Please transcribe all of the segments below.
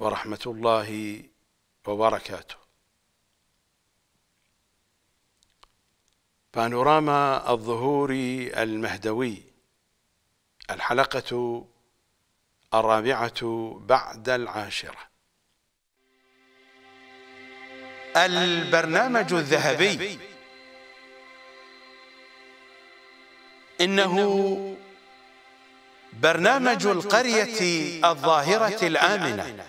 ورحمة الله وبركاته بانوراما الظهور المهدوي الحلقة الرابعة بعد العاشرة البرنامج الذهبي إنه برنامج القرية الظاهرة الآمنة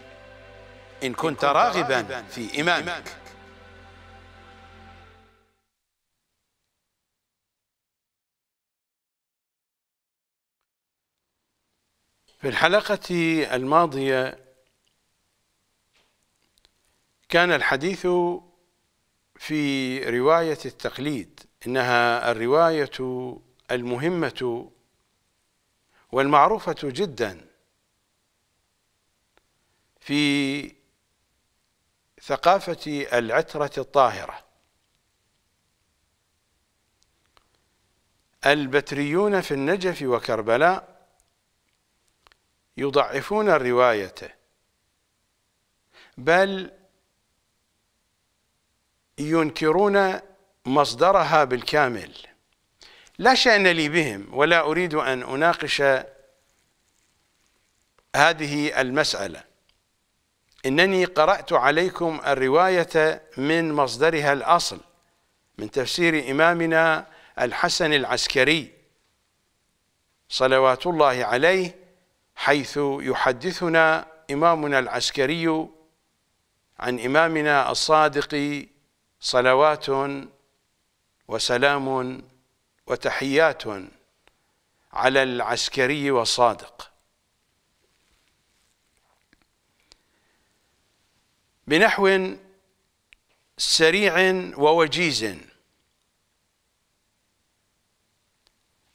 إن كنت راغبا في إمامك في الحلقة الماضية كان الحديث في رواية التقليد إنها الرواية المهمة والمعروفة جدا في ثقافة العترة الطاهرة البتريون في النجف وكربلاء يضعفون الرواية بل ينكرون مصدرها بالكامل لا شأن لي بهم ولا أريد أن أناقش هذه المسألة إنني قرأت عليكم الرواية من مصدرها الأصل من تفسير إمامنا الحسن العسكري صلوات الله عليه حيث يحدثنا إمامنا العسكري عن إمامنا الصادق صلوات وسلام وتحيات على العسكري والصادق بنحو سريع ووجيز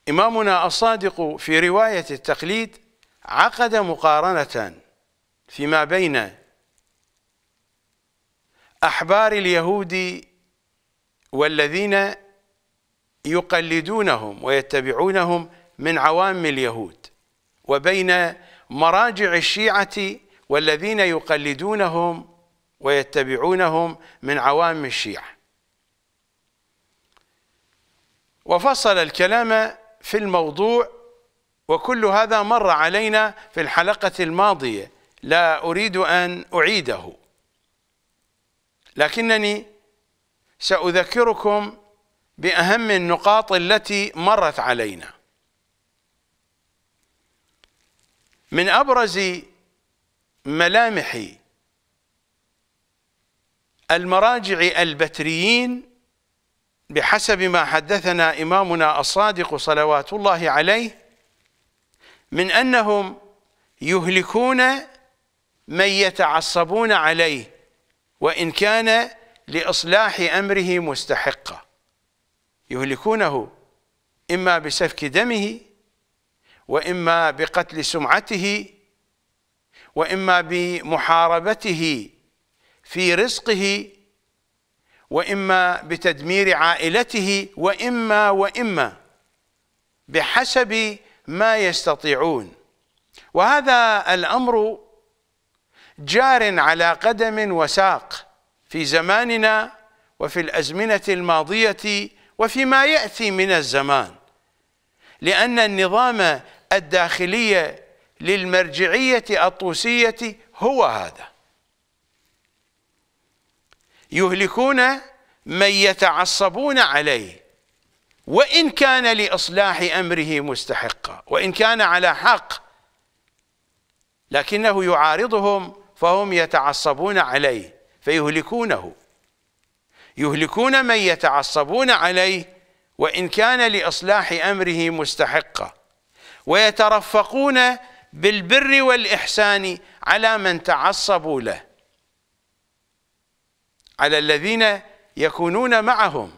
إمامنا الصادق في رواية التقليد عقد مقارنة فيما بين أحبار اليهود والذين يقلدونهم ويتبعونهم من عوام اليهود وبين مراجع الشيعة والذين يقلدونهم ويتبعونهم من عوام الشيعة وفصل الكلام في الموضوع وكل هذا مر علينا في الحلقة الماضية لا أريد أن أعيده لكنني سأذكركم بأهم النقاط التي مرت علينا من أبرز ملامح المراجع البتريين بحسب ما حدثنا إمامنا الصادق صلوات الله عليه من أنهم يهلكون من يتعصبون عليه وإن كان لإصلاح أمره مستحقا يهلكونه إما بسفك دمه وإما بقتل سمعته وإما بمحاربته في رزقه واما بتدمير عائلته واما واما بحسب ما يستطيعون وهذا الامر جار على قدم وساق في زماننا وفي الازمنه الماضيه وفيما ياتي من الزمان لان النظام الداخلي للمرجعيه الطوسيه هو هذا يهلكون من يتعصبون عليه وإن كان لإصلاح أمره مستحقا وإن كان على حق لكنه يعارضهم فهم يتعصبون عليه فيهلكونه يهلكون من يتعصبون عليه وإن كان لإصلاح أمره مستحقا ويترفقون بالبر والإحسان على من تعصبوا له على الذين يكونون معهم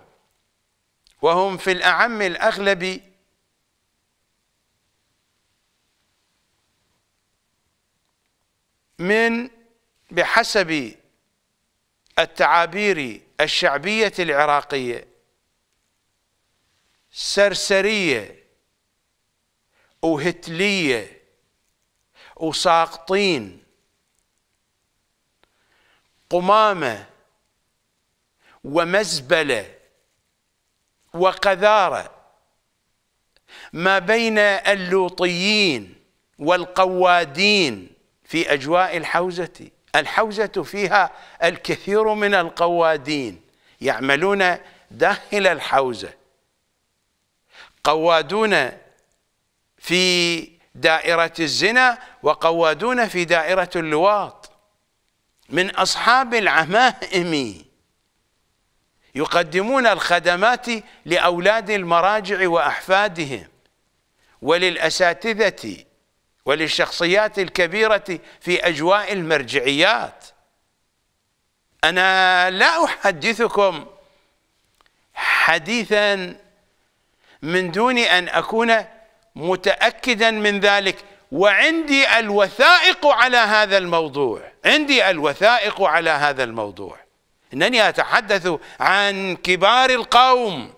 وهم في الأعم الأغلب من بحسب التعابير الشعبية العراقية سرسرية وهتلية وساقطين قمامة ومزبله وقذاره ما بين اللوطيين والقوادين في اجواء الحوزه الحوزه فيها الكثير من القوادين يعملون داخل الحوزه قوادون في دائره الزنا وقوادون في دائره اللواط من اصحاب العمائم يقدمون الخدمات لأولاد المراجع وأحفادهم وللأساتذة وللشخصيات الكبيرة في أجواء المرجعيات أنا لا أحدثكم حديثا من دون أن أكون متأكدا من ذلك وعندي الوثائق على هذا الموضوع عندي الوثائق على هذا الموضوع انني اتحدث عن كبار القوم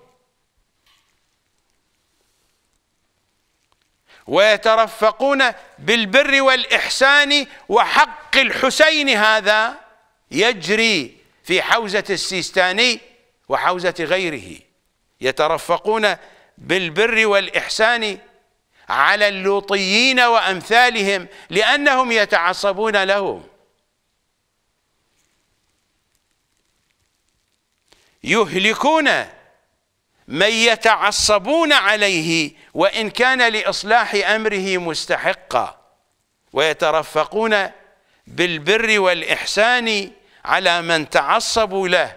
ويترفقون بالبر والاحسان وحق الحسين هذا يجري في حوزه السيستاني وحوزه غيره يترفقون بالبر والاحسان على اللوطيين وامثالهم لانهم يتعصبون لهم يهلكون من يتعصبون عليه وإن كان لإصلاح أمره مستحقا ويترفقون بالبر والإحسان على من تعصبوا له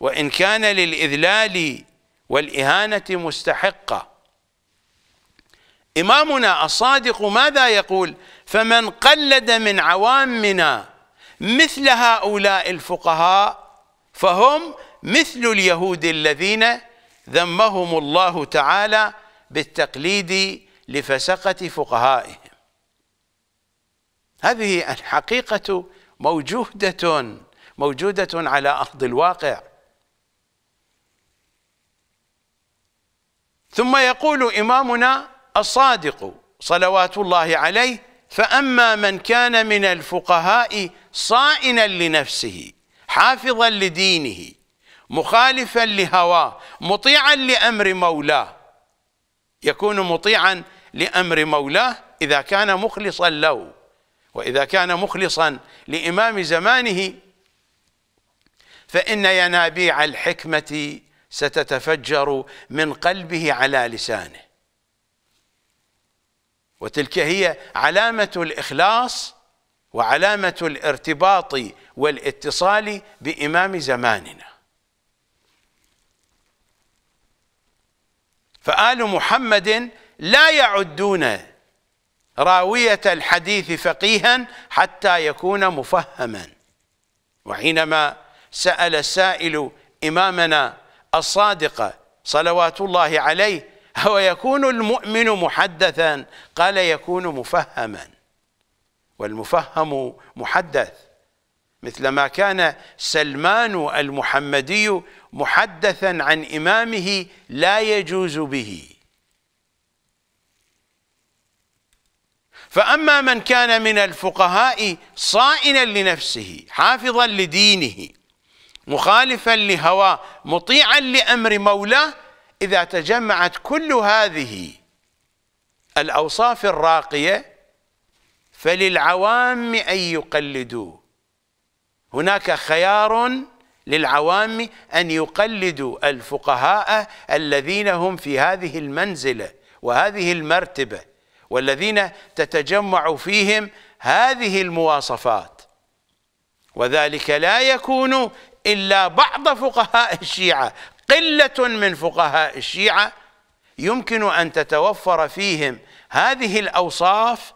وإن كان للإذلال والإهانة مستحقة إمامنا الصادق ماذا يقول فمن قلد من عوامنا مثل هؤلاء الفقهاء فهم مثل اليهود الذين ذمهم الله تعالى بالتقليد لفسقة فقهائهم هذه الحقيقة موجودة موجودة على أرض الواقع ثم يقول إمامنا الصادق صلوات الله عليه فأما من كان من الفقهاء صائنا لنفسه حافظا لدينه مخالفا لهواه مطيعا لأمر مولاه يكون مطيعا لأمر مولاه إذا كان مخلصا له وإذا كان مخلصا لإمام زمانه فإن ينابيع الحكمة ستتفجر من قلبه على لسانه وتلك هي علامة الإخلاص وعلامة الارتباط والاتصال بإمام زماننا فآل محمد لا يعدون راوية الحديث فقيها حتى يكون مفهما وحينما سأل السائل إمامنا الصادق صلوات الله عليه هو يكون المؤمن محدثا قال يكون مفهما والمفهم محدث مثلما كان سلمان المحمدي محدثا عن إمامه لا يجوز به فأما من كان من الفقهاء صائنا لنفسه حافظا لدينه مخالفا لهواه مطيعا لأمر مولاه إذا تجمعت كل هذه الأوصاف الراقية فللعوام أن يقلدوه هناك خيار للعوام أن يقلدوا الفقهاء الذين هم في هذه المنزلة وهذه المرتبة والذين تتجمع فيهم هذه المواصفات وذلك لا يكون إلا بعض فقهاء الشيعة قلة من فقهاء الشيعة يمكن أن تتوفر فيهم هذه الأوصاف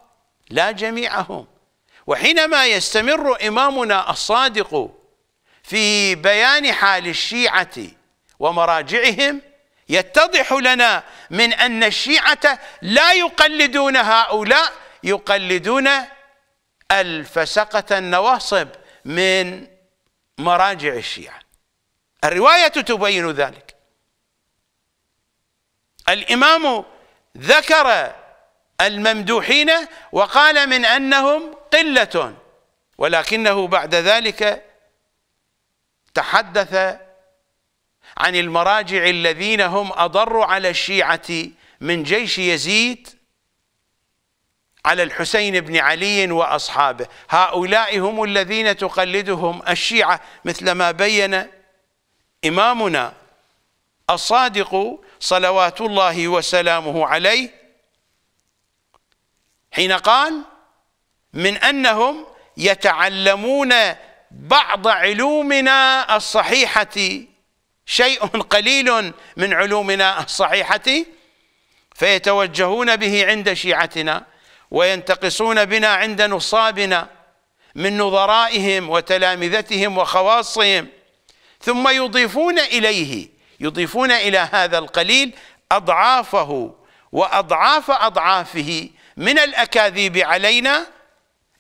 لا جميعهم وحينما يستمر إمامنا الصادق في بيان حال الشيعة ومراجعهم يتضح لنا من أن الشيعة لا يقلدون هؤلاء يقلدون الفسقة النواصب من مراجع الشيعة الرواية تبين ذلك الإمام ذكر الممدوحين وقال من أنهم قلة ولكنه بعد ذلك تحدث عن المراجع الذين هم أضروا على الشيعة من جيش يزيد على الحسين بن علي وأصحابه هؤلاء هم الذين تقلدهم الشيعة مثل ما بين إمامنا الصادق صلوات الله وسلامه عليه حين قال من أنهم يتعلمون بعض علومنا الصحيحة شيء قليل من علومنا الصحيحة فيتوجهون به عند شيعتنا وينتقصون بنا عند نصابنا من نظرائهم وتلامذتهم وخواصهم ثم يضيفون إليه يضيفون إلى هذا القليل أضعافه وأضعاف أضعافه من الأكاذيب علينا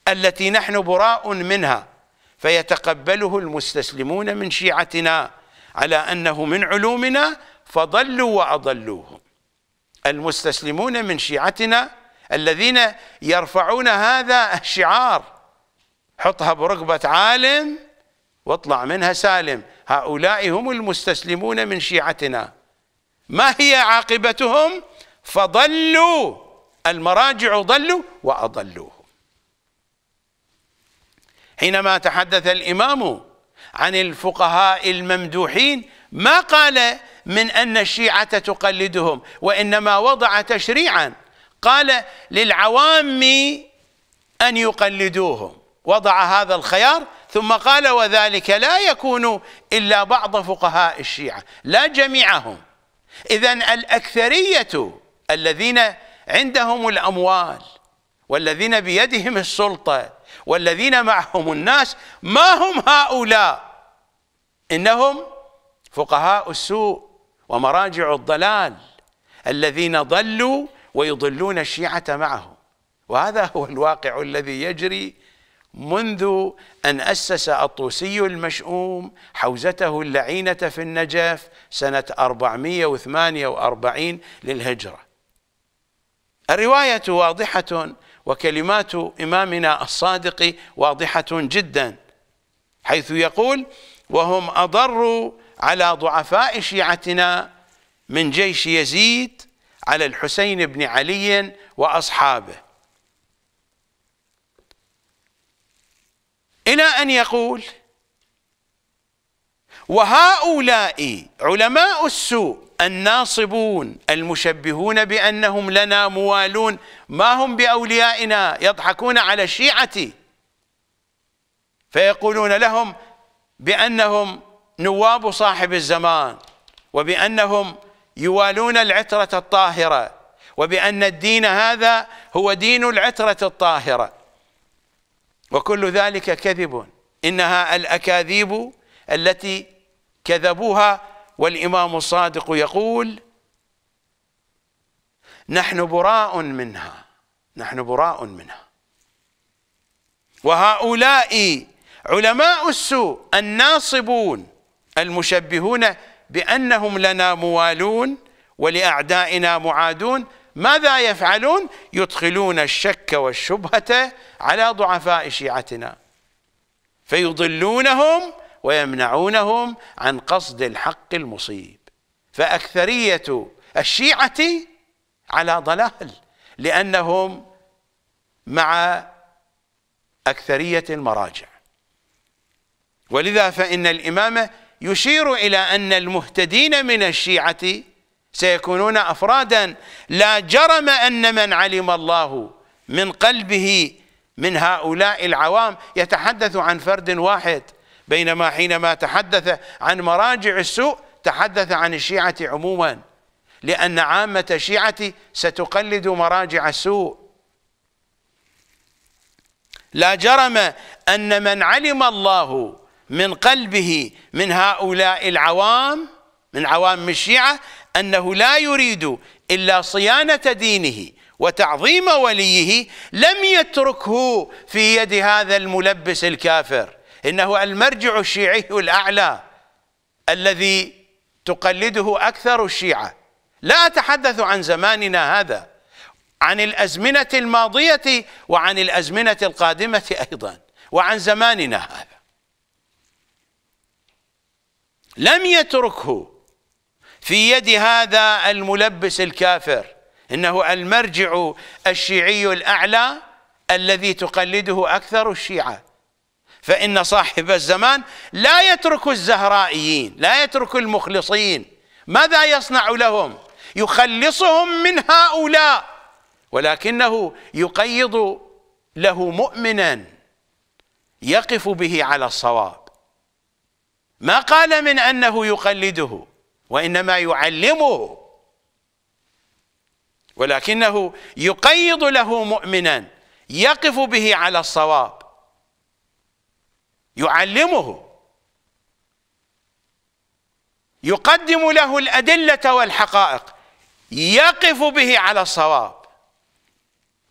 التي نحن براء منها فيتقبله المستسلمون من شيعتنا على أنه من علومنا فضلوا وأضلوهم المستسلمون من شيعتنا الذين يرفعون هذا الشعار حطها برقبة عالم واطلع منها سالم هؤلاء هم المستسلمون من شيعتنا ما هي عاقبتهم فضلوا المراجع ضلوا وأضلوا حينما تحدث الإمام عن الفقهاء الممدوحين ما قال من أن الشيعة تقلدهم وإنما وضع تشريعا قال للعوام أن يقلدوهم وضع هذا الخيار ثم قال وذلك لا يكون إلا بعض فقهاء الشيعة لا جميعهم إذا الأكثرية الذين عندهم الأموال والذين بيدهم السلطة والذين معهم الناس ما هم هؤلاء إنهم فقهاء السوء ومراجع الضلال الذين ضلوا ويضلون الشيعة معهم وهذا هو الواقع الذي يجري منذ أن أسس الطوسي المشؤوم حوزته اللعينة في النجف سنة 448 للهجرة الرواية واضحة وكلمات إمامنا الصادق واضحة جدا حيث يقول وهم أضر على ضعفاء شيعتنا من جيش يزيد على الحسين بن علي وأصحابه إلى أن يقول وهؤلاء علماء السوء الناصبون المشبهون بأنهم لنا موالون ما هم بأوليائنا يضحكون على الشيعة فيقولون لهم بأنهم نواب صاحب الزمان وبأنهم يوالون العترة الطاهرة وبأن الدين هذا هو دين العترة الطاهرة وكل ذلك كذب إنها الأكاذيب التي كذبوها والإمام الصادق يقول نحن براء منها نحن براء منها وهؤلاء علماء السوء الناصبون المشبهون بأنهم لنا موالون ولأعدائنا معادون ماذا يفعلون يدخلون الشك والشبهة على ضعفاء شيعتنا فيضلونهم ويمنعونهم عن قصد الحق المصيب فأكثرية الشيعة على ضلال لأنهم مع أكثرية المراجع ولذا فإن الإمامة يشير إلى أن المهتدين من الشيعة سيكونون أفرادا لا جرم أن من علم الله من قلبه من هؤلاء العوام يتحدث عن فرد واحد بينما حينما تحدث عن مراجع السوء تحدث عن الشيعة عموما لأن عامة الشيعة ستقلد مراجع السوء لا جرم أن من علم الله من قلبه من هؤلاء العوام من عوام الشيعة أنه لا يريد إلا صيانة دينه وتعظيم وليه لم يتركه في يد هذا الملبس الكافر إنه المرجع الشيعي الأعلى الذي تقلده أكثر الشيعة لا أتحدث عن زماننا هذا عن الأزمنة الماضية وعن الأزمنة القادمة أيضا وعن زماننا هذا لم يتركه في يد هذا الملبس الكافر إنه المرجع الشيعي الأعلى الذي تقلده أكثر الشيعة فإن صاحب الزمان لا يترك الزهرائيين لا يترك المخلصين ماذا يصنع لهم يخلصهم من هؤلاء ولكنه يقيض له مؤمنا يقف به على الصواب ما قال من أنه يقلده وإنما يعلمه ولكنه يقيض له مؤمنا يقف به على الصواب يعلمه يقدم له الأدلة والحقائق يقف به على الصواب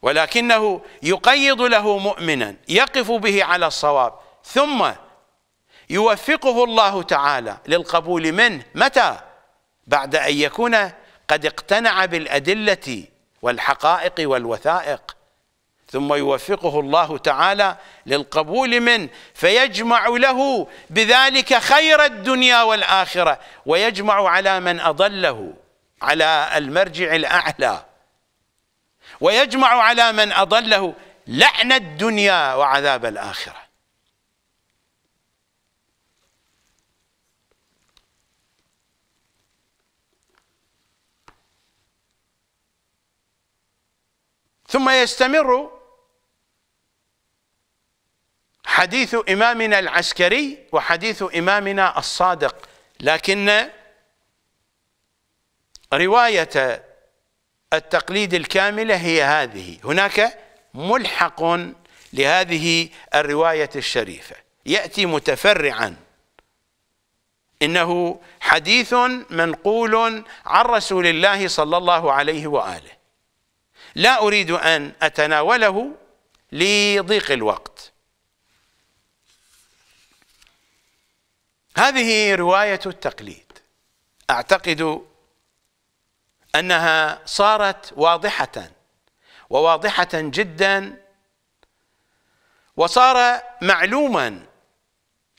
ولكنه يقيض له مؤمنا يقف به على الصواب ثم يوفقه الله تعالى للقبول منه متى بعد أن يكون قد اقتنع بالأدلة والحقائق والوثائق ثم يوفقه الله تعالى للقبول منه فيجمع له بذلك خير الدنيا والآخرة ويجمع على من أضله على المرجع الأعلى ويجمع على من أضله لعن الدنيا وعذاب الآخرة ثم يستمر حديث إمامنا العسكري وحديث إمامنا الصادق لكن رواية التقليد الكاملة هي هذه هناك ملحق لهذه الرواية الشريفة يأتي متفرعا إنه حديث منقول عن رسول الله صلى الله عليه وآله لا أريد أن أتناوله لضيق الوقت هذه رواية التقليد أعتقد أنها صارت واضحة وواضحة جدا وصار معلوما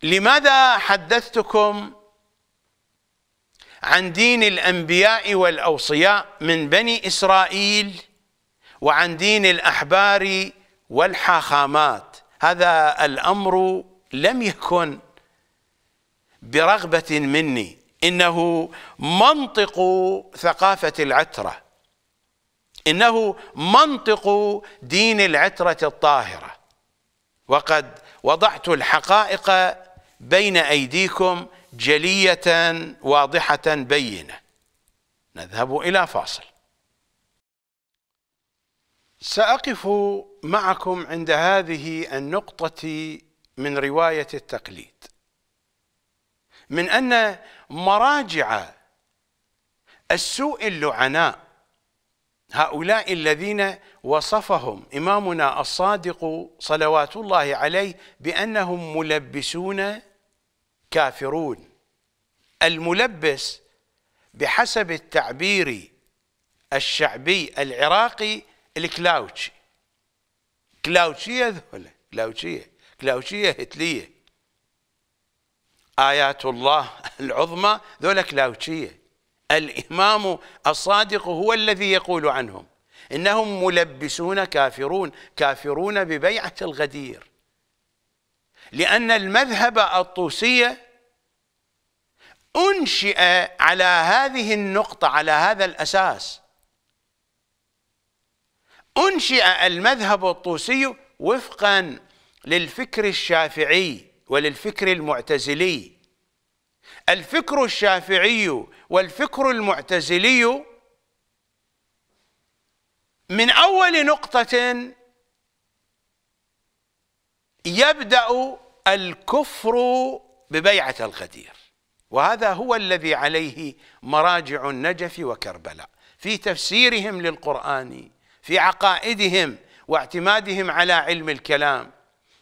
لماذا حدثتكم عن دين الأنبياء والأوصياء من بني إسرائيل وعن دين الأحبار والحاخامات هذا الأمر لم يكن برغبة مني إنه منطق ثقافة العترة إنه منطق دين العترة الطاهرة وقد وضعت الحقائق بين أيديكم جلية واضحة بينة نذهب إلى فاصل سأقف معكم عند هذه النقطة من رواية التقليد من أن مراجع السوء اللعناء هؤلاء الذين وصفهم إمامنا الصادق صلوات الله عليه بأنهم ملبسون كافرون الملبس بحسب التعبير الشعبي العراقي الكلاوتشي كلاوتشية ذولا كلاوتشية كلاوتشية هتلية آيات الله العظمى ذولا كلاوشية الإمام الصادق هو الذي يقول عنهم إنهم ملبسون كافرون كافرون ببيعة الغدير لأن المذهب الطوسية أنشئ على هذه النقطة على هذا الأساس أنشئ المذهب الطوسي وفقا للفكر الشافعي وللفكر المعتزلي الفكر الشافعي والفكر المعتزلي من أول نقطة يبدأ الكفر ببيعة الغدير وهذا هو الذي عليه مراجع النجف وكربلاء في تفسيرهم للقرآن في عقائدهم واعتمادهم على علم الكلام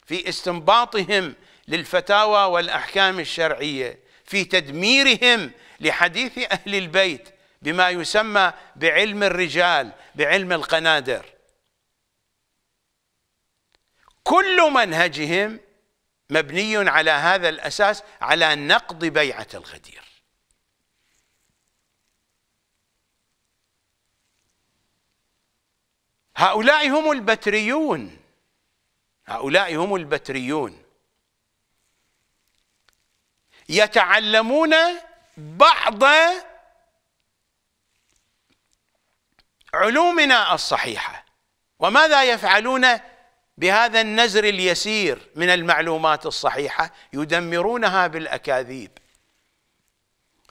في استنباطهم للفتاوى والأحكام الشرعية في تدميرهم لحديث أهل البيت بما يسمى بعلم الرجال بعلم القنادر كل منهجهم مبني على هذا الأساس على نقض بيعة الغدير هؤلاء هم البتريون هؤلاء هم البتريون يتعلمون بعض علومنا الصحيحه وماذا يفعلون بهذا النزر اليسير من المعلومات الصحيحه يدمرونها بالاكاذيب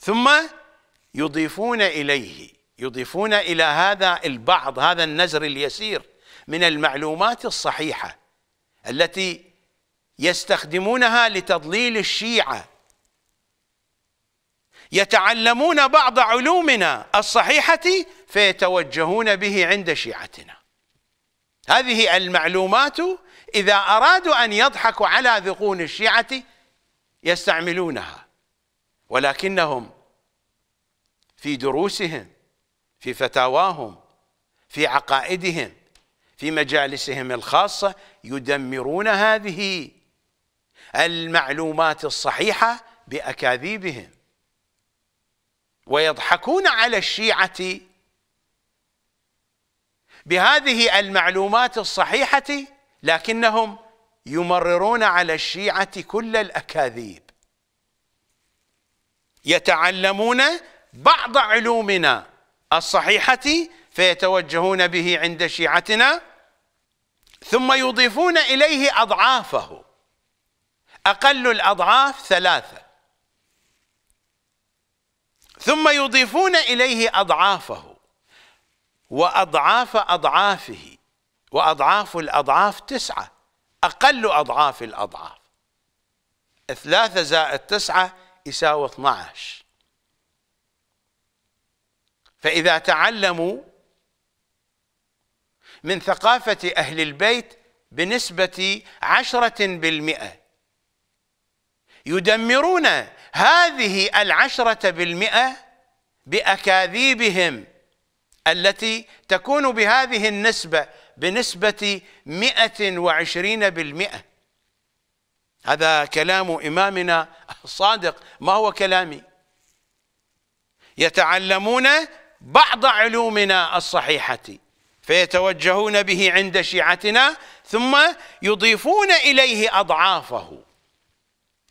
ثم يضيفون اليه يضيفون الى هذا البعض هذا النزر اليسير من المعلومات الصحيحه التي يستخدمونها لتضليل الشيعه يتعلمون بعض علومنا الصحيحة فيتوجهون به عند شيعتنا هذه المعلومات إذا أرادوا أن يضحكوا على ذقون الشيعة يستعملونها ولكنهم في دروسهم في فتاواهم في عقائدهم في مجالسهم الخاصة يدمرون هذه المعلومات الصحيحة بأكاذيبهم ويضحكون على الشيعة بهذه المعلومات الصحيحة لكنهم يمررون على الشيعة كل الأكاذيب يتعلمون بعض علومنا الصحيحة فيتوجهون به عند شيعتنا ثم يضيفون إليه أضعافه أقل الأضعاف ثلاثة ثم يضيفون إليه أضعافه وأضعاف أضعافه وأضعاف الأضعاف تسعة أقل أضعاف الأضعاف ثلاثة زائد تسعة يساوي 12 فإذا تعلموا من ثقافة أهل البيت بنسبة عشرة بالمئة يدمرون هذه العشرة بالمئة بأكاذيبهم التي تكون بهذه النسبة بنسبة مئة وعشرين بالمئة هذا كلام إمامنا الصادق ما هو كلامي يتعلمون بعض علومنا الصحيحة فيتوجهون به عند شيعتنا ثم يضيفون إليه أضعافه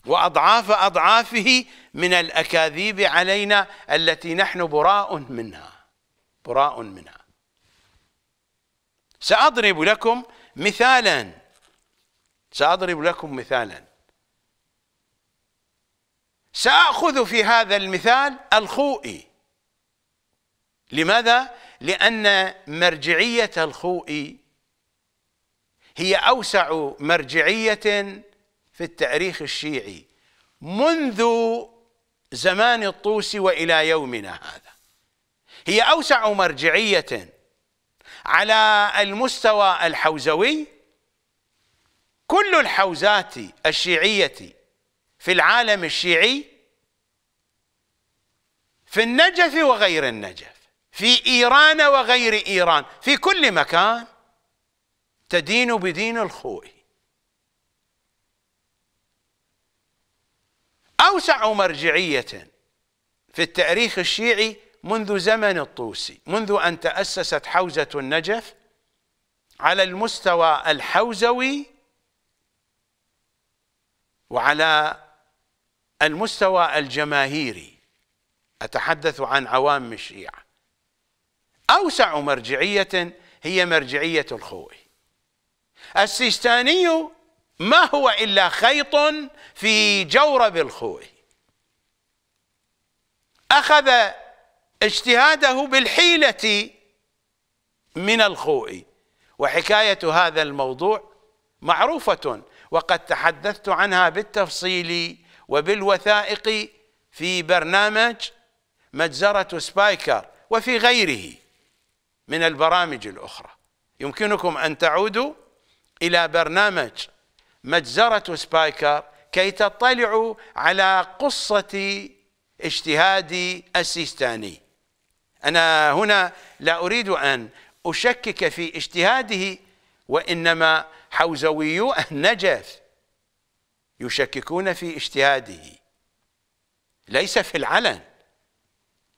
وأضعاف أضعافه من الأكاذيب علينا التي نحن براء منها براء منها سأضرب لكم مثالا سأضرب لكم مثالا سأخذ في هذا المثال الخوئي لماذا؟ لأن مرجعية الخوئي هي أوسع مرجعية في التاريخ الشيعي منذ زمان الطوسي والى يومنا هذا هي اوسع مرجعيه على المستوى الحوزوي كل الحوزات الشيعيه في العالم الشيعي في النجف وغير النجف في ايران وغير ايران في كل مكان تدين بدين الخوئي أوسع مرجعية في التاريخ الشيعي منذ زمن الطوسي منذ أن تأسست حوزة النجف على المستوى الحوزوي وعلى المستوى الجماهيري أتحدث عن عوام الشيعة أوسع مرجعية هي مرجعية الخوئي السيستاني ما هو إلا خيط في جورب الخوئ أخذ اجتهاده بالحيلة من الخوي وحكاية هذا الموضوع معروفة وقد تحدثت عنها بالتفصيل وبالوثائق في برنامج مجزرة سبايكر وفي غيره من البرامج الأخرى يمكنكم أن تعودوا إلى برنامج مجزرة سبايكر كي تطلعوا على قصة اجتهاد السيستاني أنا هنا لا أريد أن أشكك في اجتهاده وإنما حوزويو النجف يشككون في اجتهاده ليس في العلن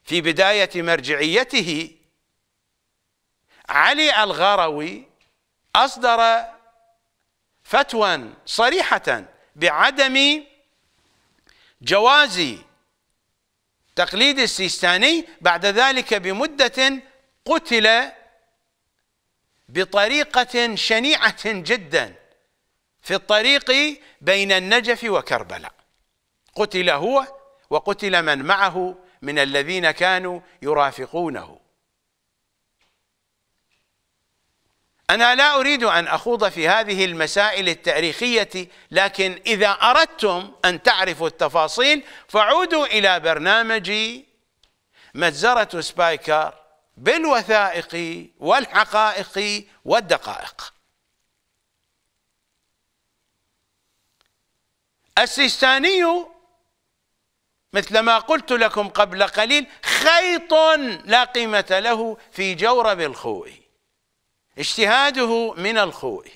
في بداية مرجعيته علي الغروي أصدر فتوى صريحة بعدم جواز تقليد السيستاني بعد ذلك بمدة قتل بطريقة شنيعة جدا في الطريق بين النجف وكربلاء قتل هو وقتل من معه من الذين كانوا يرافقونه أنا لا أريد أن أخوض في هذه المسائل التاريخية لكن إذا أردتم أن تعرفوا التفاصيل فعودوا إلى برنامجي مجزرة سبايكر بالوثائق والحقائق والدقائق السيستاني مثل ما قلت لكم قبل قليل خيط لا قيمة له في جورب الخوئي اجتهاده من الخوء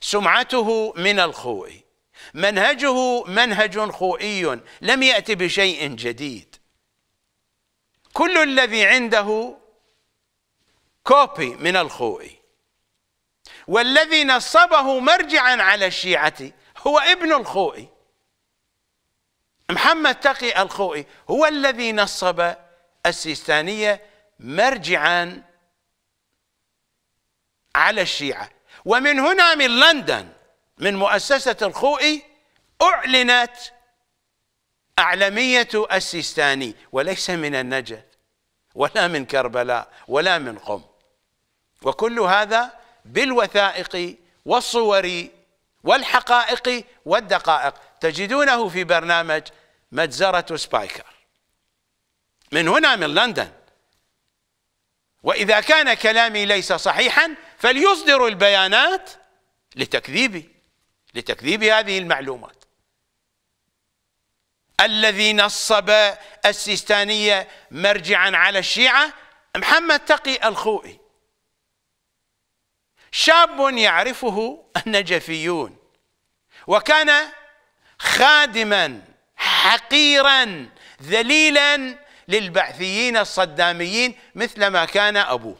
سمعته من الخوء منهجه منهج خوئي لم يأتي بشيء جديد كل الذي عنده كوبي من الخوئي والذي نصبه مرجعا على الشيعة هو ابن الخوئي محمد تقي الخوئي هو الذي نصب السيستانية مرجعا على الشيعة ومن هنا من لندن من مؤسسة الخوئي أعلنت أعلمية السيستاني وليس من النجف ولا من كربلاء ولا من قم وكل هذا بالوثائق والصور والحقائق والدقائق تجدونه في برنامج مجزرة سبايكر من هنا من لندن وإذا كان كلامي ليس صحيحا فليصدر البيانات لتكذيب لتكذيب هذه المعلومات الذي نصب السيستانية مرجعا على الشيعة محمد تقي الخوئي شاب يعرفه النجفيون وكان خادما حقيرا ذليلا للبعثيين الصداميين مثل ما كان أبوه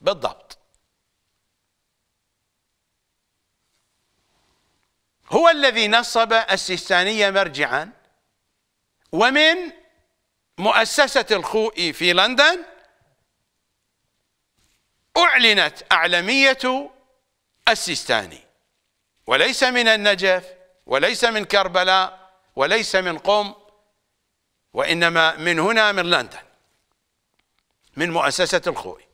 بالضبط هو الذي نصب السيستانية مرجعا ومن مؤسسة الخوئي في لندن أعلنت أعلمية السيستاني وليس من النجف وليس من كربلاء وليس من قم وإنما من هنا من لندن من مؤسسة الخوئي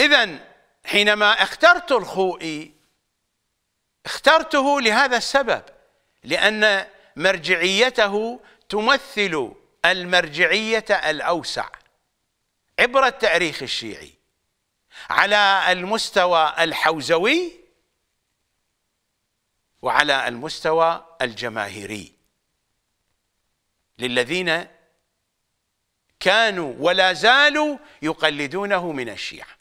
إذا حينما اخترت الخوئي اخترته لهذا السبب لأن مرجعيته تمثل المرجعية الأوسع عبر التاريخ الشيعي على المستوى الحوزوي وعلى المستوى الجماهيري للذين كانوا ولا زالوا يقلدونه من الشيعه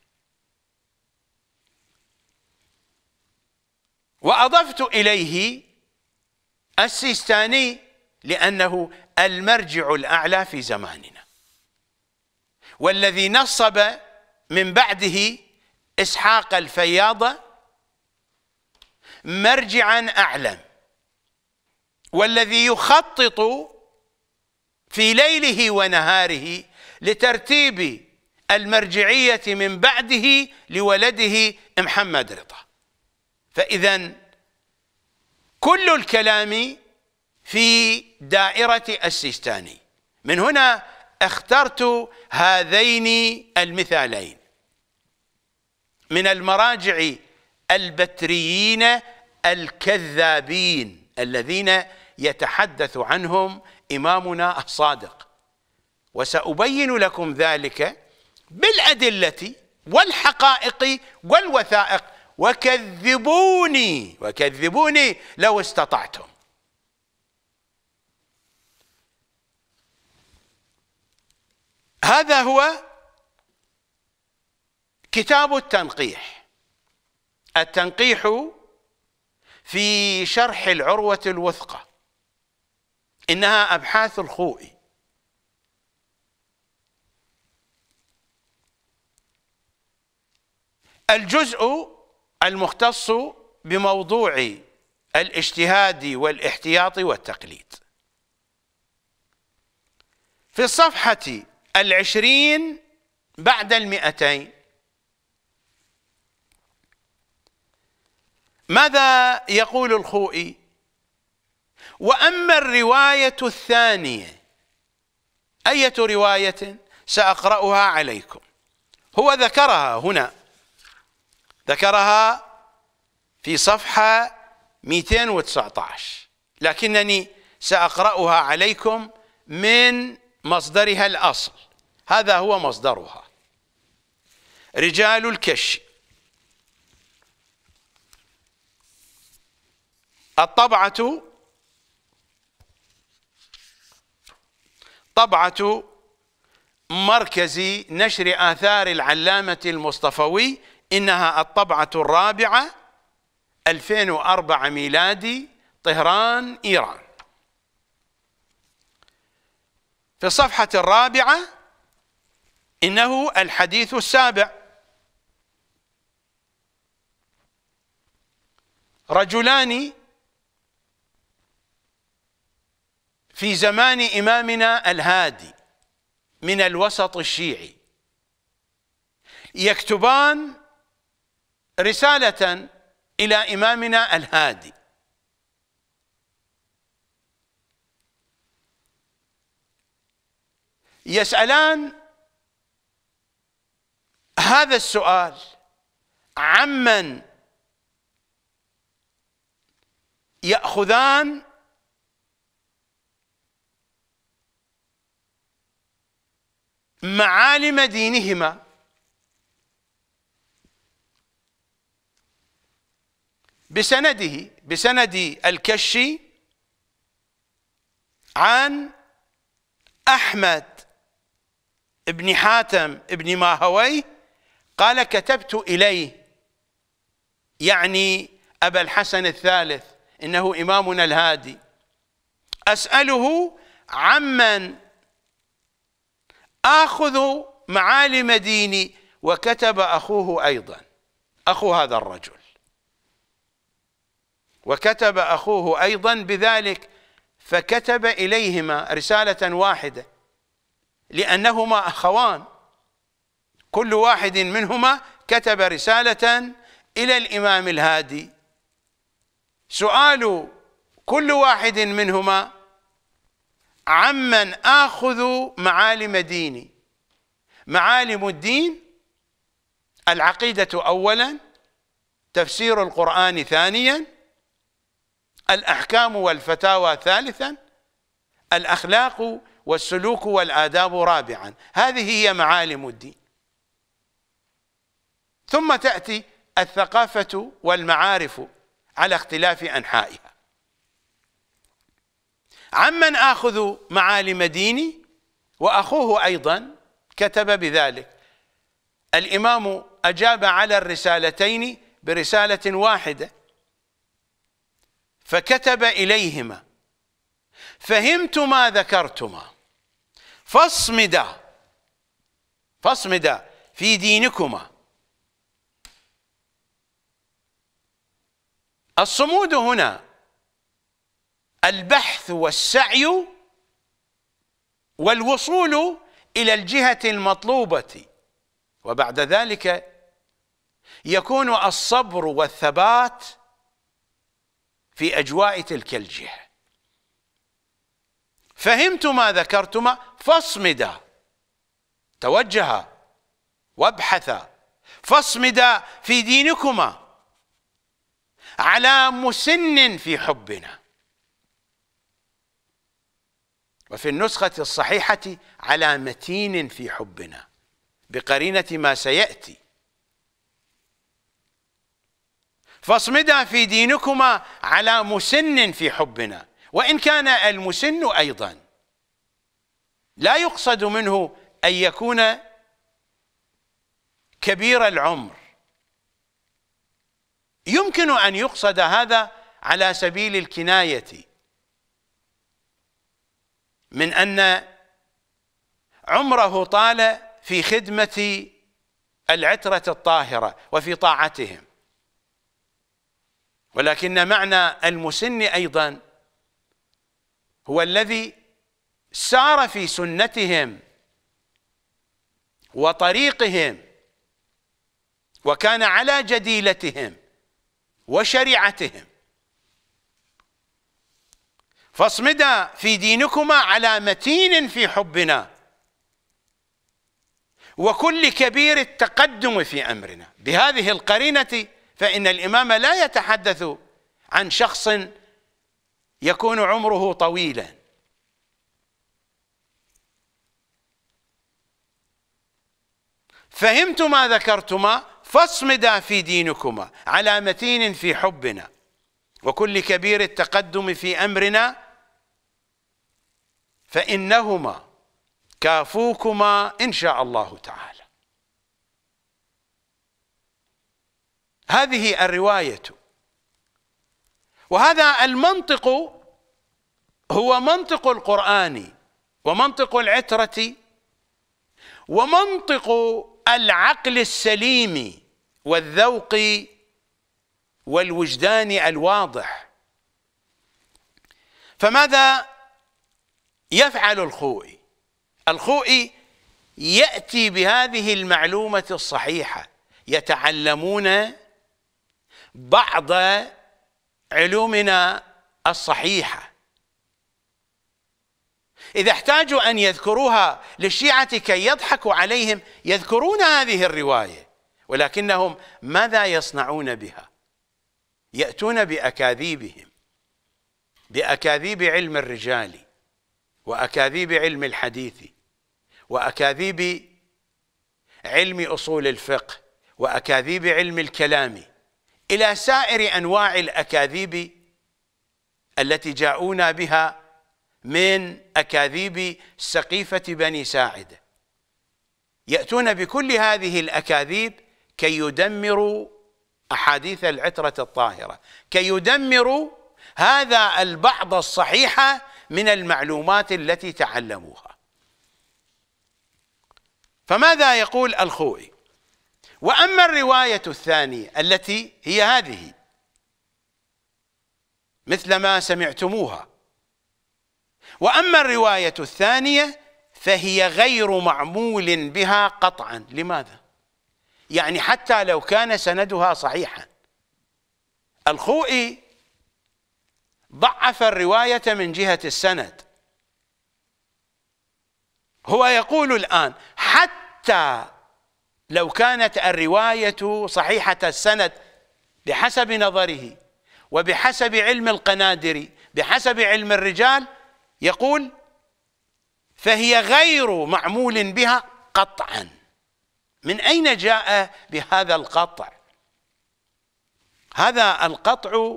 وأضفت إليه السيستاني لأنه المرجع الأعلى في زماننا والذي نصب من بعده إسحاق الفياضة مرجعا أعلى والذي يخطط في ليله ونهاره لترتيب المرجعية من بعده لولده محمد رضا فإذا كل الكلام في دائرة السيستاني من هنا اخترت هذين المثالين من المراجع البتريين الكذابين الذين يتحدث عنهم إمامنا الصادق وسأبين لكم ذلك بالأدلة والحقائق والوثائق وكذبوني وكذبوني لو استطعتم هذا هو كتاب التنقيح التنقيح في شرح العروة الوثقة إنها أبحاث الخوئي الجزء المختص بموضوع الاجتهاد والاحتياط والتقليد في الصفحة العشرين بعد المئتين ماذا يقول الخوئي وأما الرواية الثانية أية رواية سأقرأها عليكم هو ذكرها هنا ذكرها في صفحة 219 لكنني سأقرأها عليكم من مصدرها الأصل هذا هو مصدرها رجال الكش الطبعة طبعة مركز نشر آثار العلامة المصطفوي إنها الطبعة الرابعة 2004 ميلادي طهران إيران في الصفحة الرابعة إنه الحديث السابع رجلان في زمان إمامنا الهادي من الوسط الشيعي يكتبان رسالة إلى إمامنا الهادي يسألان هذا السؤال عمن يأخذان معالم دينهما بسنده بسند الكشي عن أحمد بن حاتم بن ماهوي قال كتبت إليه يعني أبا الحسن الثالث إنه إمامنا الهادي أسأله عمن آخذ معالم ديني وكتب أخوه أيضا أخو هذا الرجل وكتب أخوه أيضا بذلك فكتب إليهما رسالة واحدة لأنهما أخوان كل واحد منهما كتب رسالة إلى الإمام الهادي سؤال كل واحد منهما عمن آخذ معالم ديني معالم الدين العقيدة أولا تفسير القرآن ثانيا الأحكام والفتاوى ثالثا الأخلاق والسلوك والآداب رابعا هذه هي معالم الدين ثم تأتي الثقافة والمعارف على اختلاف أنحائها عمن آخذ معالم ديني وأخوه أيضا كتب بذلك الإمام أجاب على الرسالتين برسالة واحدة فكتب إليهما فهمت ما ذكرتما فاصمدا فاصمدا في دينكما الصمود هنا البحث والسعي والوصول إلى الجهة المطلوبة وبعد ذلك يكون الصبر والثبات في أجواء تلك الجهة فهمت ما ذكرتما فاصمدا توجها وابحثا فاصمدا في دينكما على مسن في حبنا وفي النسخة الصحيحة على متين في حبنا بقرينة ما سيأتي فاصمدا في دينكما على مسن في حبنا وإن كان المسن أيضا لا يقصد منه أن يكون كبير العمر يمكن أن يقصد هذا على سبيل الكناية من أن عمره طال في خدمة العترة الطاهرة وفي طاعتهم ولكن معنى المسن أيضا هو الذي سار في سنتهم وطريقهم وكان على جديلتهم وشريعتهم فاصمدا في دينكما على متين في حبنا وكل كبير التقدم في أمرنا بهذه القرينة فإن الإمام لا يتحدث عن شخص يكون عمره طويلا فهمت ما ذكرتما فاصمدا في دينكما على متين في حبنا وكل كبير التقدم في أمرنا فإنهما كافوكما إن شاء الله تعالى هذه الرواية وهذا المنطق هو منطق القرآن ومنطق العترة ومنطق العقل السليم والذوق والوجدان الواضح فماذا يفعل الخوئي الخوئي يأتي بهذه المعلومة الصحيحة يتعلمون بعض علومنا الصحيحة إذا احتاجوا أن يذكروها للشيعة كي يضحكوا عليهم يذكرون هذه الرواية ولكنهم ماذا يصنعون بها يأتون بأكاذيبهم بأكاذيب علم الرجال وأكاذيب علم الحديث وأكاذيب علم أصول الفقه وأكاذيب علم الكلام إلى سائر أنواع الأكاذيب التي جاءونا بها من أكاذيب سقيفة بني ساعدة يأتون بكل هذه الأكاذيب كي يدمروا أحاديث العترة الطاهرة كي يدمروا هذا البعض الصحيح من المعلومات التي تعلموها فماذا يقول الخوئي وأما الرواية الثانية التي هي هذه مثل ما سمعتموها وأما الرواية الثانية فهي غير معمول بها قطعا لماذا؟ يعني حتى لو كان سندها صحيحا الخوئي ضعف الرواية من جهة السند هو يقول الآن حتى لو كانت الرواية صحيحة السند بحسب نظره وبحسب علم القنادر بحسب علم الرجال يقول فهي غير معمول بها قطعا من أين جاء بهذا القطع هذا القطع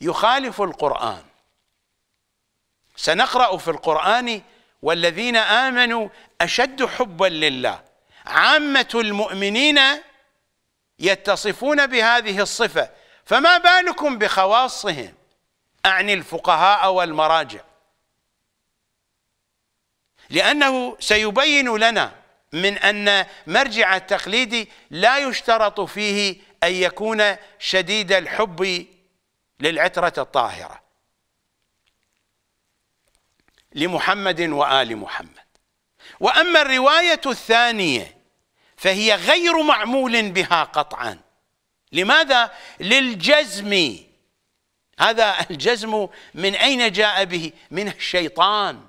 يخالف القرآن سنقرأ في القرآن والذين آمنوا أشد حبا لله عامة المؤمنين يتصفون بهذه الصفة فما بالكم بخواصهم أعني الفقهاء والمراجع لأنه سيبين لنا من أن مرجع التقليد لا يشترط فيه أن يكون شديد الحب للعترة الطاهرة لمحمد وآل محمد واما الروايه الثانيه فهي غير معمول بها قطعا لماذا للجزم هذا الجزم من اين جاء به من الشيطان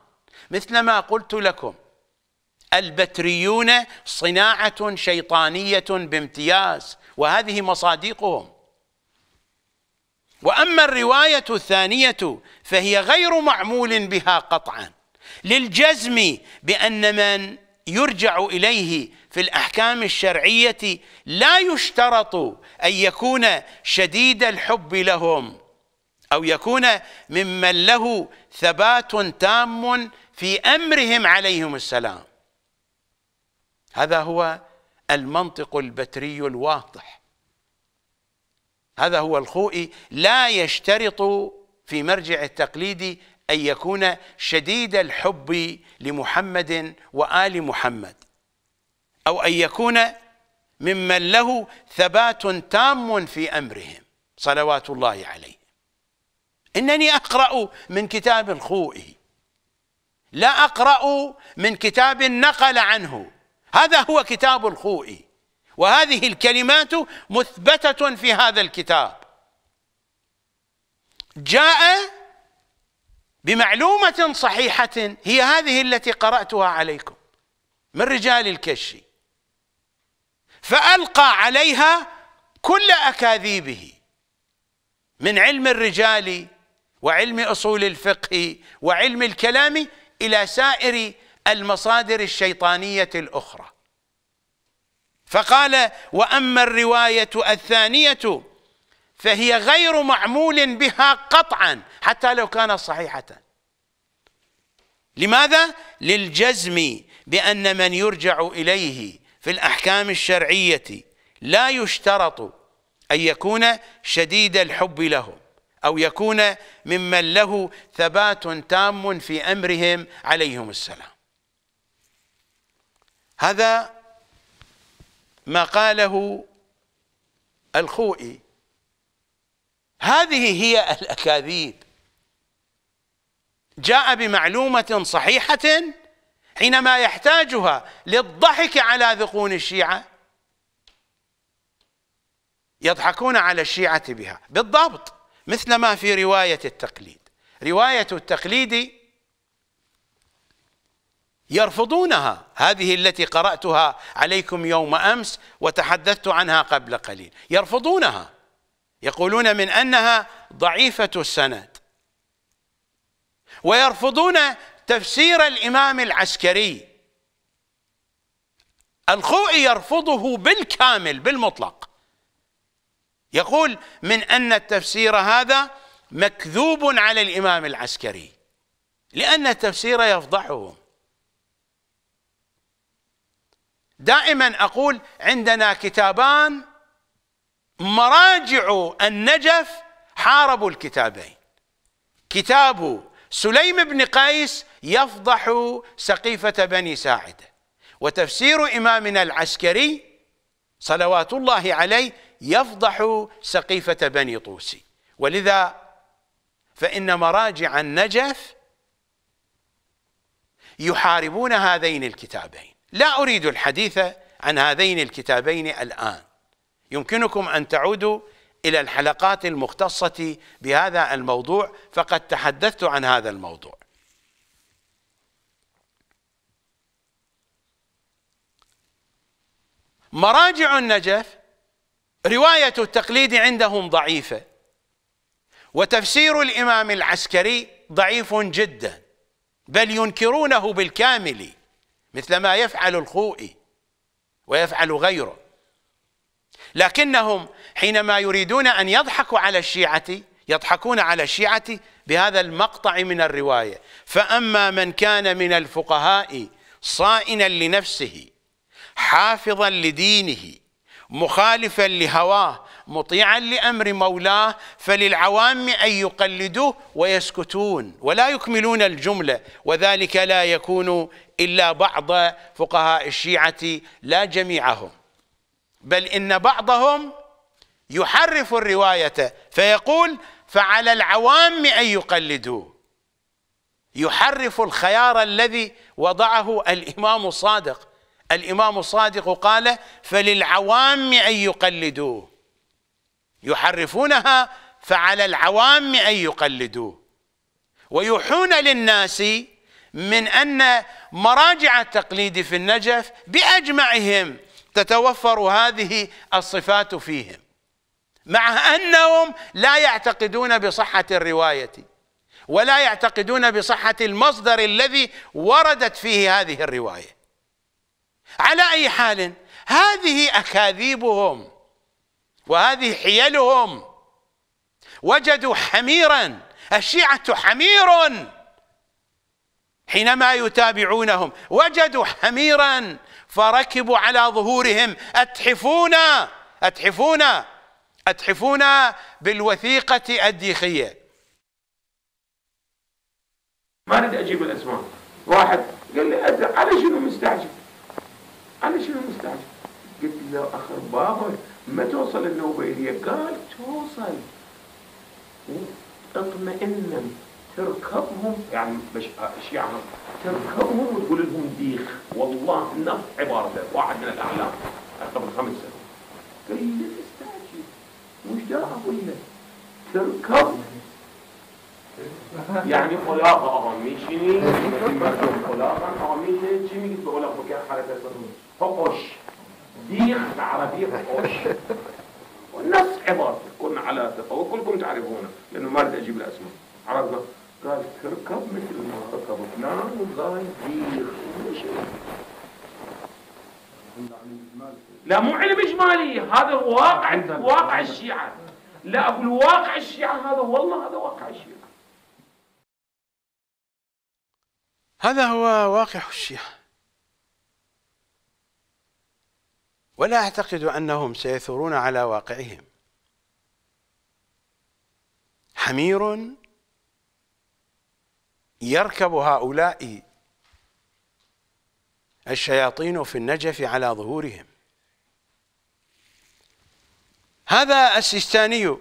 مثلما قلت لكم البتريون صناعه شيطانيه بامتياز وهذه مصادقهم واما الروايه الثانيه فهي غير معمول بها قطعا للجزم بأن من يرجع إليه في الأحكام الشرعية لا يشترط أن يكون شديد الحب لهم أو يكون ممن له ثبات تام في أمرهم عليهم السلام هذا هو المنطق البتري الواضح هذا هو الخوئي لا يشترط في مرجع التقليد أن يكون شديد الحب لمحمد وآل محمد أو أن يكون ممن له ثبات تام في أمرهم صلوات الله عليه إنني أقرأ من كتاب الخوئي لا أقرأ من كتاب نقل عنه هذا هو كتاب الخوئي وهذه الكلمات مثبتة في هذا الكتاب جاء بمعلومة صحيحة هي هذه التي قرأتها عليكم من رجال الكشي فألقى عليها كل أكاذيبه من علم الرجال وعلم أصول الفقه وعلم الكلام إلى سائر المصادر الشيطانية الأخرى فقال وأما الرواية الثانية فهي غير معمول بها قطعا حتى لو كانت صحيحة لماذا؟ للجزم بأن من يرجع إليه في الأحكام الشرعية لا يشترط أن يكون شديد الحب لهم أو يكون ممن له ثبات تام في أمرهم عليهم السلام هذا ما قاله الخوئي هذه هي الأكاذيب جاء بمعلومة صحيحة حينما يحتاجها للضحك على ذقون الشيعة يضحكون على الشيعة بها بالضبط مثل ما في رواية التقليد رواية التقليد يرفضونها هذه التي قرأتها عليكم يوم أمس وتحدثت عنها قبل قليل يرفضونها يقولون من أنها ضعيفة السند ويرفضون تفسير الإمام العسكري الخوئي يرفضه بالكامل بالمطلق يقول من أن التفسير هذا مكذوب على الإمام العسكري لأن التفسير يفضحه دائما أقول عندنا كتابان مراجع النجف حاربوا الكتابين كتاب سليم بن قيس يفضح سقيفة بني ساعدة وتفسير إمامنا العسكري صلوات الله عليه يفضح سقيفة بني طوسي ولذا فإن مراجع النجف يحاربون هذين الكتابين لا أريد الحديث عن هذين الكتابين الآن يمكنكم أن تعودوا إلى الحلقات المختصة بهذا الموضوع فقد تحدثت عن هذا الموضوع مراجع النجف رواية التقليد عندهم ضعيفة وتفسير الإمام العسكري ضعيف جدا بل ينكرونه بالكامل مثل ما يفعل الخوئي ويفعل غيره لكنهم حينما يريدون أن يضحكوا على الشيعة يضحكون على الشيعة بهذا المقطع من الرواية فأما من كان من الفقهاء صائنا لنفسه حافظا لدينه مخالفا لهواه مطيعا لأمر مولاه فللعوام أن يقلدوه ويسكتون ولا يكملون الجملة وذلك لا يكون إلا بعض فقهاء الشيعة لا جميعهم بل إن بعضهم يحرف الرواية فيقول فعلى العوام أن يقلدوه يحرف الخيار الذي وضعه الإمام الصادق الإمام الصادق قال فللعوام أن يقلدوه يحرفونها فعلى العوام أن يقلدوه ويوحون للناس من أن مراجع التقليد في النجف بأجمعهم تتوفر هذه الصفات فيهم مع انهم لا يعتقدون بصحه الروايه ولا يعتقدون بصحه المصدر الذي وردت فيه هذه الروايه على اي حال هذه اكاذيبهم وهذه حيلهم وجدوا حميرا الشيعه حمير حينما يتابعونهم وجدوا حميرا فركبوا على ظهورهم اتحفونا اتحفونا اتحفونا بالوثيقه الديخيه ما اريد اجيب الاسماء واحد قال لي أد... على شنو مستعجل على شنو مستعجل قلت له اخر بابك ما توصل النوبه الي قال توصل اطمئن تركبهم يعني مش الشيعة آه، يعني؟ تركبهم وتقول لهم ديخ والله نفس عبارته واحد من الاعلام قبل خمس سنوات قال لي إيه لا تستعجل مش ده اقول تركب يعني خلاقة آه، أغميشني آه، خلاقة أغميشني جيمي جيت بقول لك بكاء حركة حقش ديخ بالعربية حقش والناس عبارته كنا على ثقة وكلكم تعرفونه لأنه ما أريد أجيب الأسماء عرفنا قال تركب مثل ما نعم والله يدير لا مو علم اجمالي هذا واقع واقع الشيعه لا اقول واقع الشيعه هذا والله هذا واقع الشيعه هذا هو واقع الشيعه ولا اعتقد انهم سيثورون على واقعهم حمير يركب هؤلاء الشياطين في النجف على ظهورهم هذا السيستاني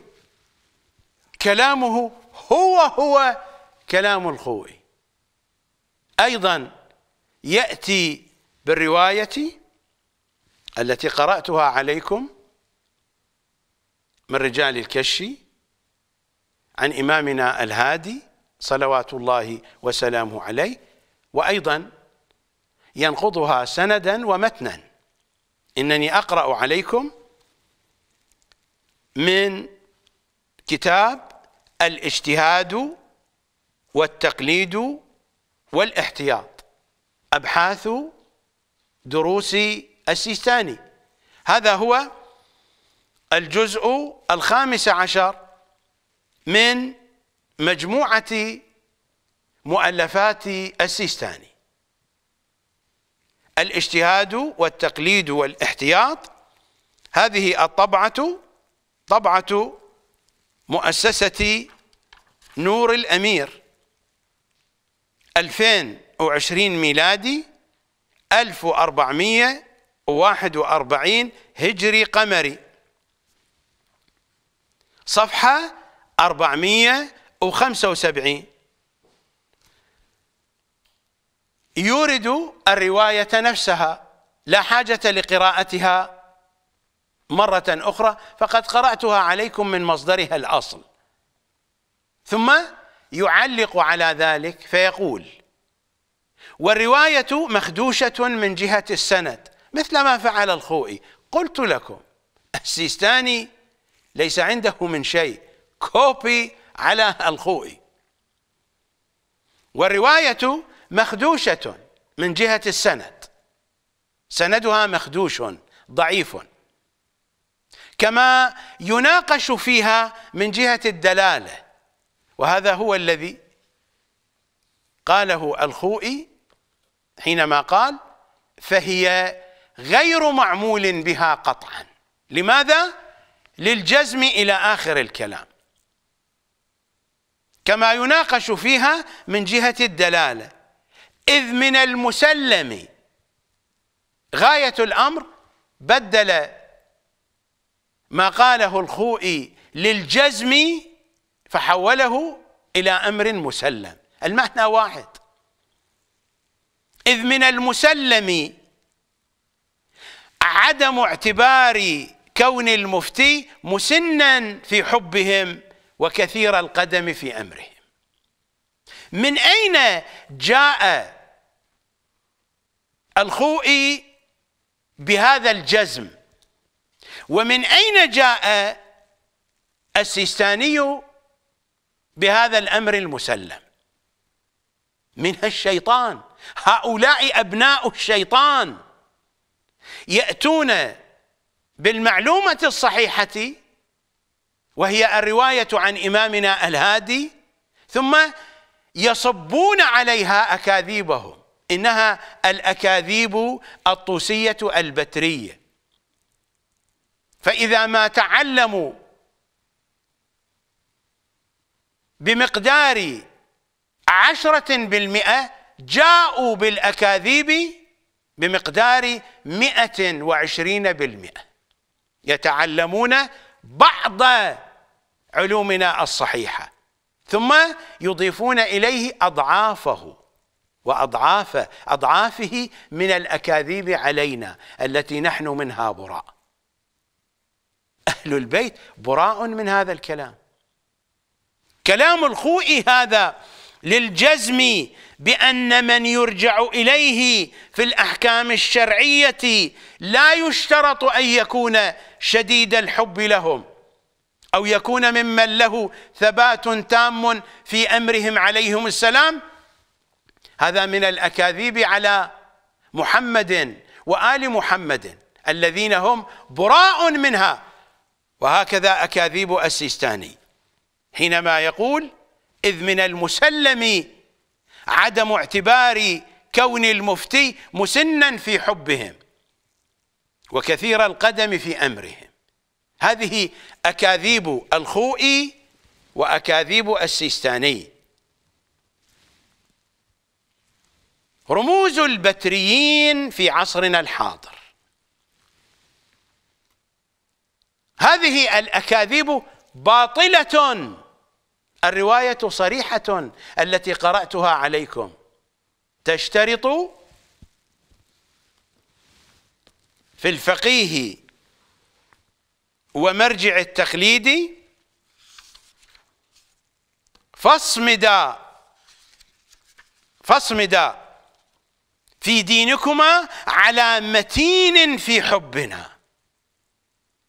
كلامه هو هو كلام الخوئي أيضا يأتي بالرواية التي قرأتها عليكم من رجال الكشي عن إمامنا الهادي صلوات الله وسلامه عليه وأيضا ينقضها سندا ومتنا إنني أقرأ عليكم من كتاب الاجتهاد والتقليد والاحتياط أبحاث دروس السيستاني هذا هو الجزء الخامس عشر من مجموعة مؤلفات السيستاني الاجتهاد والتقليد والاحتياط هذه الطبعة طبعة مؤسسة نور الأمير 2020 ميلادي 1441 هجري قمري صفحة 400 وخمسة وسبعين يورد الرواية نفسها لا حاجة لقراءتها مرة أخرى فقد قرأتها عليكم من مصدرها الأصل ثم يعلق على ذلك فيقول والرواية مخدوشة من جهة السند مثل ما فعل الخوئي قلت لكم السيستاني ليس عنده من شيء كوبي على الخوئي والرواية مخدوشة من جهة السند سندها مخدوش ضعيف كما يناقش فيها من جهة الدلالة وهذا هو الذي قاله الخوئي حينما قال فهي غير معمول بها قطعا لماذا؟ للجزم إلى آخر الكلام كما يناقش فيها من جهة الدلالة إذ من المسلم غاية الأمر بدل ما قاله الخوئي للجزم فحوله إلى أمر مسلم المعنى واحد إذ من المسلم عدم اعتبار كون المفتي مسنا في حبهم وكثير القدم في أمرهم من أين جاء الخوئي بهذا الجزم ومن أين جاء السيستاني بهذا الأمر المسلم من الشيطان هؤلاء أبناء الشيطان يأتون بالمعلومة الصحيحة وهي الرواية عن إمامنا الهادي ثم يصبون عليها أكاذيبهم إنها الأكاذيب الطوسية البترية فإذا ما تعلموا بمقدار عشرة بالمئة جاءوا بالأكاذيب بمقدار مئة وعشرين بالمئة يتعلمون بعض علومنا الصحيحة ثم يضيفون إليه أضعافه وأضعاف أضعافه من الأكاذيب علينا التي نحن منها براء أهل البيت براء من هذا الكلام كلام الخوئي هذا للجزم بأن من يرجع إليه في الأحكام الشرعية لا يشترط أن يكون شديد الحب لهم أو يكون ممن له ثبات تام في أمرهم عليهم السلام هذا من الأكاذيب على محمد وآل محمد الذين هم براء منها وهكذا أكاذيب السيستاني حينما يقول إذ من المسلم عدم اعتبار كون المفتي مسنا في حبهم وكثير القدم في أمرهم هذه أكاذيب الخوئي وأكاذيب السيستاني رموز البتريين في عصرنا الحاضر هذه الأكاذيب باطلة الرواية صريحة التي قرأتها عليكم تشترط في الفقيه ومرجع التقليد فاصمدا فاصمدا في دينكما على متين في حبنا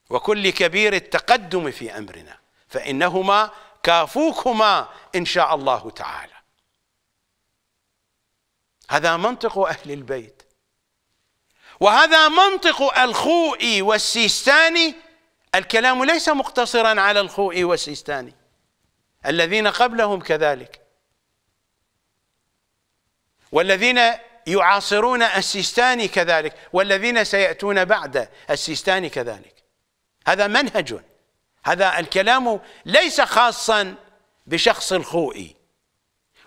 وكل كبير التقدم في أمرنا فإنهما كافوكما إن شاء الله تعالى هذا منطق أهل البيت وهذا منطق الخوئي والسيستاني الكلام ليس مقتصرا على الخوئي والسيستاني الذين قبلهم كذلك والذين يعاصرون السيستاني كذلك والذين سيأتون بعد السيستاني كذلك هذا منهج هذا الكلام ليس خاصا بشخص الخوئي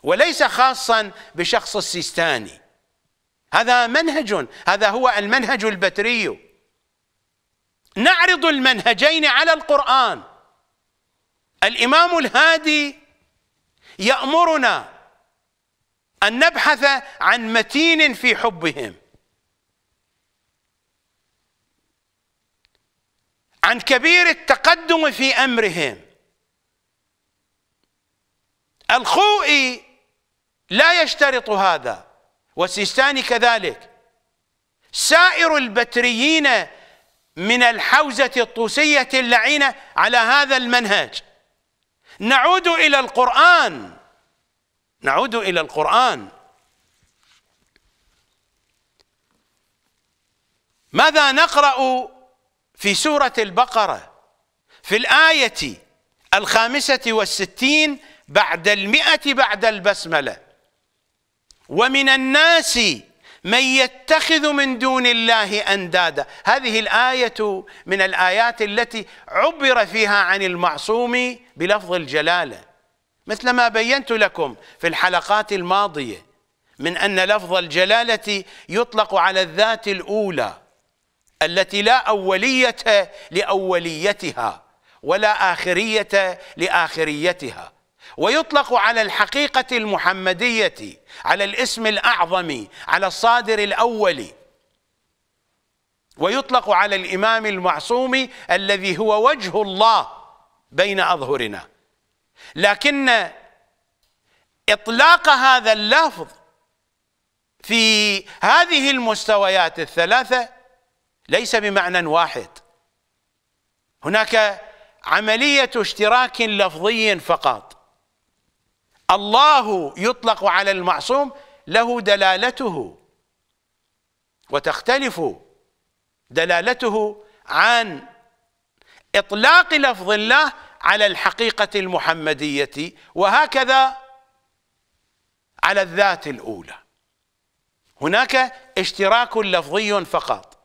وليس خاصا بشخص السيستاني هذا منهج هذا هو المنهج البتري نعرض المنهجين على القرآن الإمام الهادي يأمرنا أن نبحث عن متين في حبهم عن كبير التقدم في أمرهم الخوئي لا يشترط هذا والسيستاني كذلك سائر البتريين من الحوزة الطوسية اللعينة على هذا المنهج نعود إلى القرآن نعود إلى القرآن ماذا نقرأ في سورة البقرة في الآية الخامسة والستين بعد المئة بعد البسملة ومن الناس من يتخذ من دون الله اندادا هذه الايه من الايات التي عبر فيها عن المعصوم بلفظ الجلاله مثل ما بينت لكم في الحلقات الماضيه من ان لفظ الجلاله يطلق على الذات الاولى التي لا اوليه لاوليتها ولا اخريه لاخريتها ويطلق على الحقيقة المحمدية على الاسم الأعظم على الصادر الأول ويطلق على الإمام المعصوم الذي هو وجه الله بين أظهرنا لكن إطلاق هذا اللفظ في هذه المستويات الثلاثة ليس بمعنى واحد هناك عملية اشتراك لفظي فقط الله يطلق على المعصوم له دلالته وتختلف دلالته عن إطلاق لفظ الله على الحقيقة المحمدية وهكذا على الذات الأولى هناك اشتراك لفظي فقط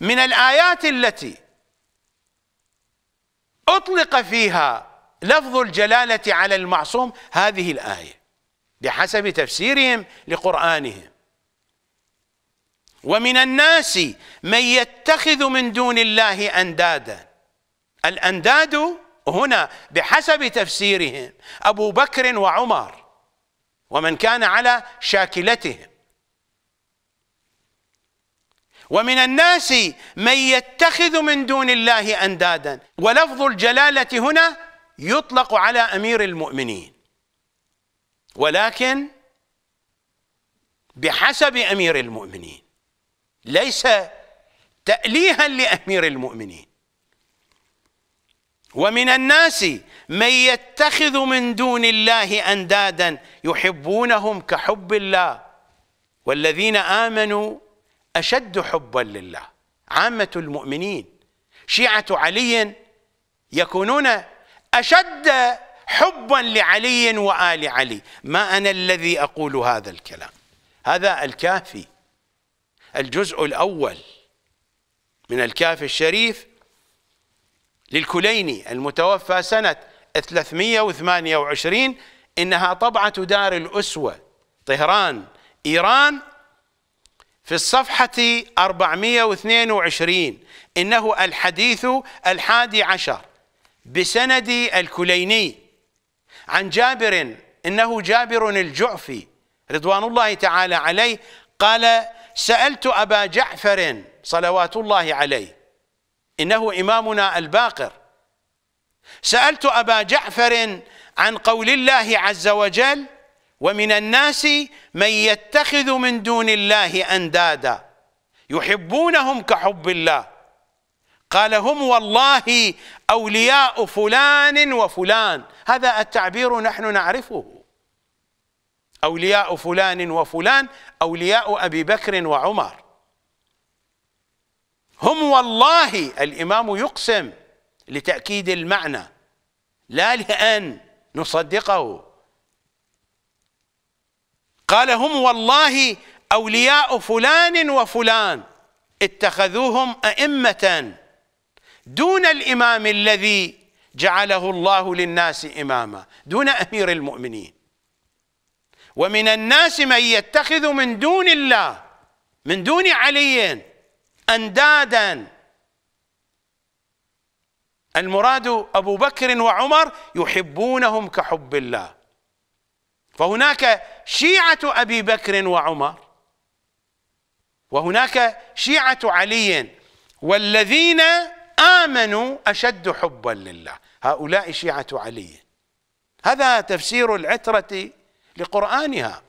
من الآيات التي أطلق فيها لفظ الجلالة على المعصوم هذه الآية بحسب تفسيرهم لقرآنهم ومن الناس من يتخذ من دون الله أندادا الأنداد هنا بحسب تفسيرهم أبو بكر وعمر ومن كان على شاكلتهم ومن الناس من يتخذ من دون الله أندادا ولفظ الجلالة هنا يطلق على امير المؤمنين ولكن بحسب امير المؤمنين ليس تأليها لامير المؤمنين ومن الناس من يتخذ من دون الله اندادا يحبونهم كحب الله والذين امنوا اشد حبا لله عامه المؤمنين شيعه علي يكونون أشد حبا لعلي وآل علي ما أنا الذي أقول هذا الكلام هذا الكافي الجزء الأول من الكافي الشريف للكليني المتوفى سنة 328 إنها طبعة دار الأسوة طهران إيران في الصفحة 422 إنه الحديث الحادي عشر بسند الكليني عن جابر إنه جابر الجعفي رضوان الله تعالى عليه قال سألت أبا جعفر صلوات الله عليه إنه إمامنا الباقر سألت أبا جعفر عن قول الله عز وجل ومن الناس من يتخذ من دون الله أندادا يحبونهم كحب الله قال هم والله أولياء فلان وفلان هذا التعبير نحن نعرفه أولياء فلان وفلان أولياء أبي بكر وعمر هم والله الإمام يقسم لتأكيد المعنى لا لأن نصدقه قال هم والله أولياء فلان وفلان اتخذوهم أئمة دون الإمام الذي جعله الله للناس إماما دون أمير المؤمنين ومن الناس من يتخذ من دون الله من دون علي أندادا المراد أبو بكر وعمر يحبونهم كحب الله فهناك شيعة أبي بكر وعمر وهناك شيعة علي والذين آمنوا أشد حبا لله هؤلاء شيعة علي هذا تفسير العترة لقرآنها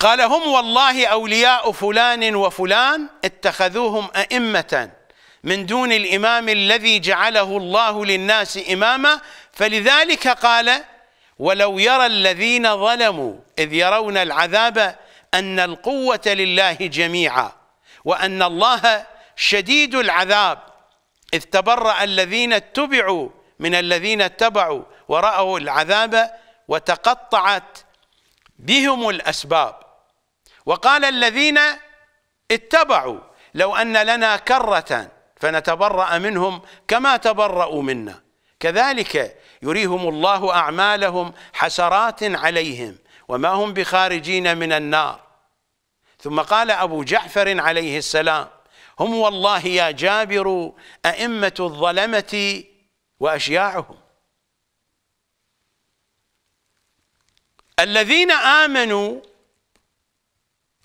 قال هم والله أولياء فلان وفلان اتخذوهم أئمة من دون الإمام الذي جعله الله للناس إماما فلذلك قال ولو يرى الذين ظلموا إذ يرون العذاب أن القوة لله جميعا وأن الله شديد العذاب إذ تبرأ الذين اتبعوا من الذين اتبعوا ورأوا العذاب وتقطعت بهم الأسباب وقال الذين اتبعوا لو أن لنا كرة فنتبرأ منهم كما تبرأوا منا كذلك يريهم الله أعمالهم حسرات عليهم وما هم بخارجين من النار ثم قال أبو جعفر عليه السلام هم والله يا جابر أئمة الظلمة وأشياعهم الذين آمنوا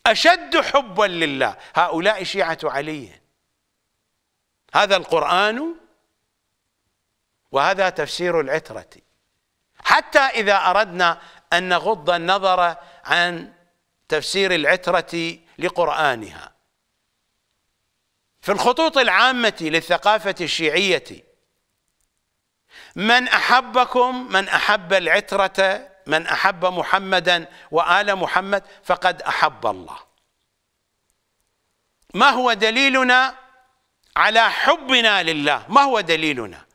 أشد حبا لله هؤلاء شيعة علي هذا القرآن وهذا تفسير العترة حتى إذا أردنا أن نغض النظر عن تفسير العترة لقرآنها في الخطوط العامة للثقافة الشيعية من أحبكم من أحب العترة من أحب محمدا وآل محمد فقد أحب الله ما هو دليلنا على حبنا لله ما هو دليلنا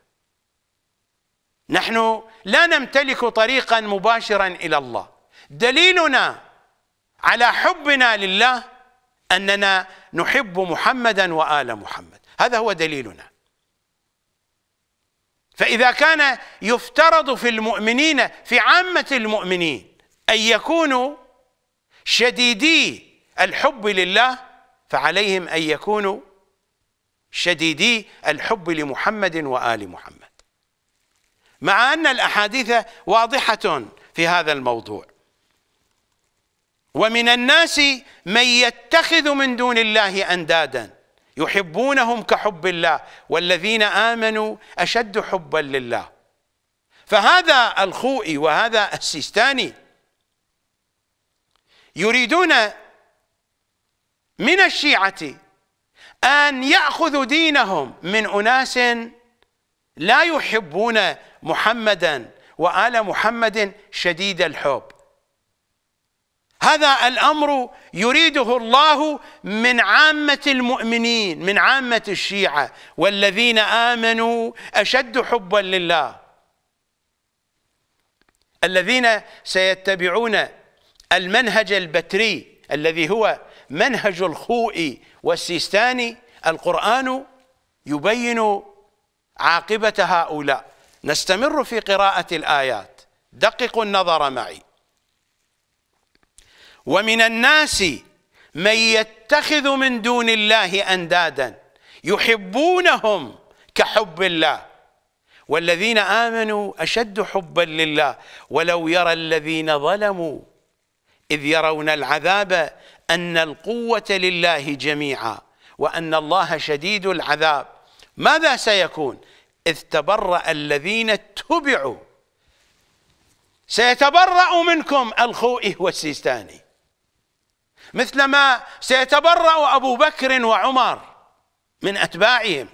نحن لا نمتلك طريقا مباشرا الى الله دليلنا على حبنا لله اننا نحب محمدا وال محمد هذا هو دليلنا فاذا كان يفترض في المؤمنين في عامه المؤمنين ان يكونوا شديدي الحب لله فعليهم ان يكونوا شديدي الحب لمحمد وال محمد مع أن الأحاديث واضحة في هذا الموضوع ومن الناس من يتخذ من دون الله أندادا يحبونهم كحب الله والذين آمنوا أشد حبا لله فهذا الخوئي وهذا السيستاني يريدون من الشيعة أن يأخذوا دينهم من أناس لا يحبون محمدا وآل محمد شديد الحب هذا الأمر يريده الله من عامة المؤمنين من عامة الشيعة والذين آمنوا أشد حبا لله الذين سيتبعون المنهج البتري الذي هو منهج الخوئي والسيستاني القرآن يبين عاقبة هؤلاء نستمر في قراءة الآيات دققوا النظر معي ومن الناس من يتخذ من دون الله أندادا يحبونهم كحب الله والذين آمنوا أشد حبا لله ولو يرى الذين ظلموا إذ يرون العذاب أن القوة لله جميعا وأن الله شديد العذاب ماذا سيكون إذ تبرأ الذين اتبعوا سيتبرأ منكم الخوئي والسيستاني مثلما سيتبرأ أبو بكر وعمر من أتباعهم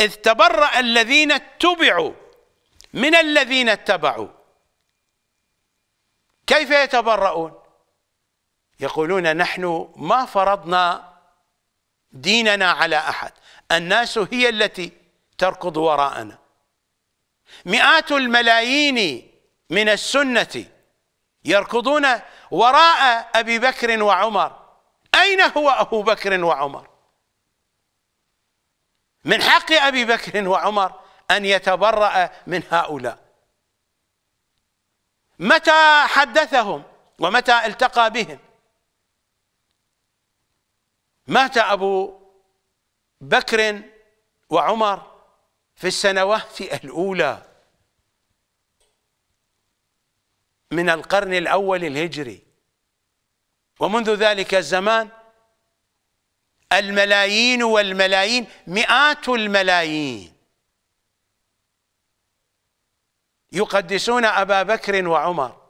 إذ تبرأ الذين اتبعوا من الذين اتبعوا كيف يتبرؤون يقولون نحن ما فرضنا ديننا على أحد الناس هي التي تركض وراءنا مئات الملايين من السنة يركضون وراء أبي بكر وعمر أين هو أبو بكر وعمر من حق أبي بكر وعمر أن يتبرأ من هؤلاء متى حدثهم ومتى التقى بهم مات أبو بكر وعمر في السنوات الأولى من القرن الأول الهجري ومنذ ذلك الزمان الملايين والملايين مئات الملايين يقدسون أبا بكر وعمر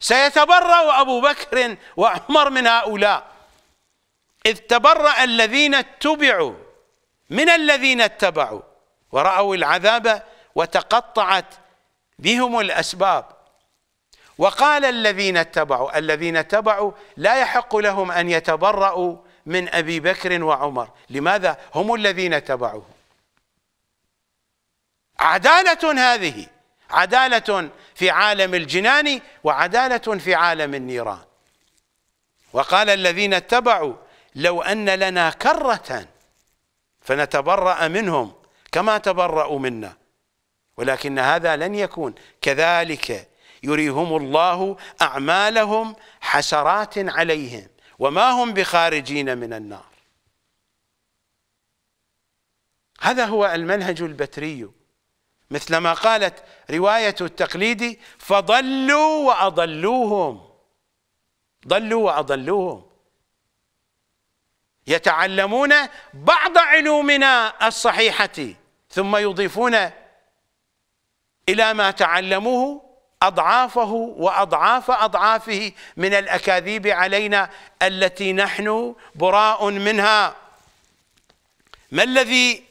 سيتبرأ أبو بكر وعمر من هؤلاء إذ تبرأ الذين اتبعوا من الذين اتبعوا ورأوا العذاب وتقطعت بهم الأسباب وقال الذين اتبعوا الذين اتبعوا لا يحق لهم أن يتبرأوا من أبي بكر وعمر لماذا هم الذين تبعوه عدالة هذه عدالة في عالم الجنان وعدالة في عالم النيران وقال الذين اتبعوا لو أن لنا كرة فنتبرأ منهم كما تبرأوا منا ولكن هذا لن يكون كذلك يريهم الله أعمالهم حسرات عليهم وما هم بخارجين من النار هذا هو المنهج البتري مثل ما قالت رواية التقليدي فضلوا وأضلوهم ضلوا وأضلوهم يتعلمون بعض علومنا الصحيحة ثم يضيفون إلى ما تعلموه أضعافه وأضعاف أضعافه من الأكاذيب علينا التي نحن براء منها ما الذي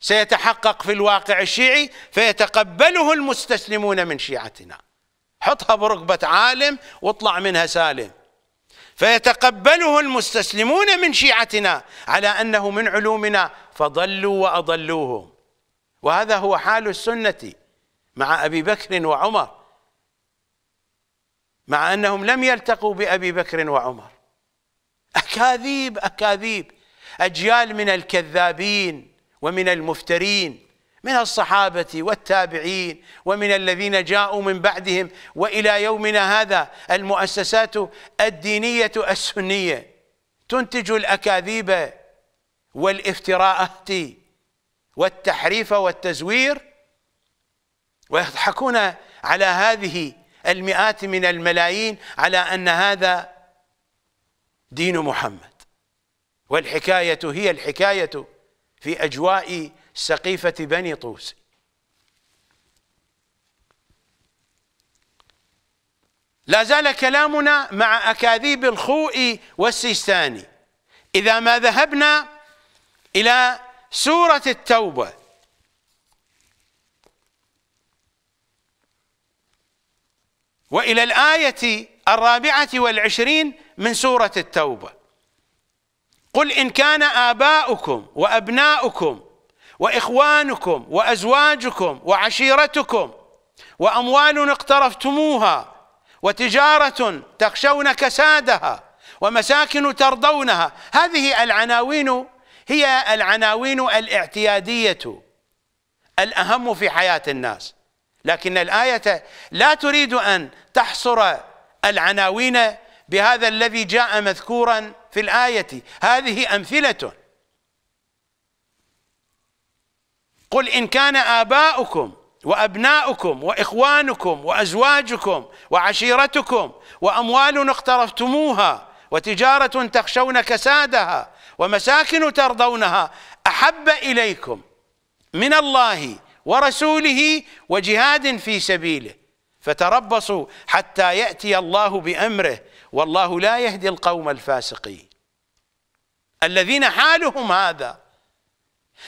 سيتحقق في الواقع الشيعي فيتقبله المستسلمون من شيعتنا حطها بركبة عالم واطلع منها سالم فيتقبله المستسلمون من شيعتنا على أنه من علومنا فضلوا وأضلوه وهذا هو حال السنة مع أبي بكر وعمر مع أنهم لم يلتقوا بأبي بكر وعمر أكاذيب أكاذيب أجيال من الكذابين ومن المفترين من الصحابة والتابعين ومن الذين جاءوا من بعدهم وإلى يومنا هذا المؤسسات الدينية السنية تنتج الأكاذيب والافتراءات والتحريف والتزوير ويضحكون على هذه المئات من الملايين على أن هذا دين محمد والحكاية هي الحكاية في أجواء سقيفة بني طوس لا زال كلامنا مع أكاذيب الخوئي والسيستاني إذا ما ذهبنا إلى سورة التوبة وإلى الآية الرابعة والعشرين من سورة التوبة قل إن كان آباؤكم وأبناؤكم واخوانكم وازواجكم وعشيرتكم واموال اقترفتموها وتجاره تخشون كسادها ومساكن ترضونها هذه العناوين هي العناوين الاعتياديه الاهم في حياه الناس لكن الايه لا تريد ان تحصر العناوين بهذا الذي جاء مذكورا في الايه هذه امثله قل إن كان آباؤكم وأبناؤكم وإخوانكم وأزواجكم وعشيرتكم وأموال اقترفتموها وتجارة تخشون كسادها ومساكن ترضونها أحب إليكم من الله ورسوله وجهاد في سبيله فتربصوا حتى يأتي الله بأمره والله لا يهدي القوم الفاسقين الذين حالهم هذا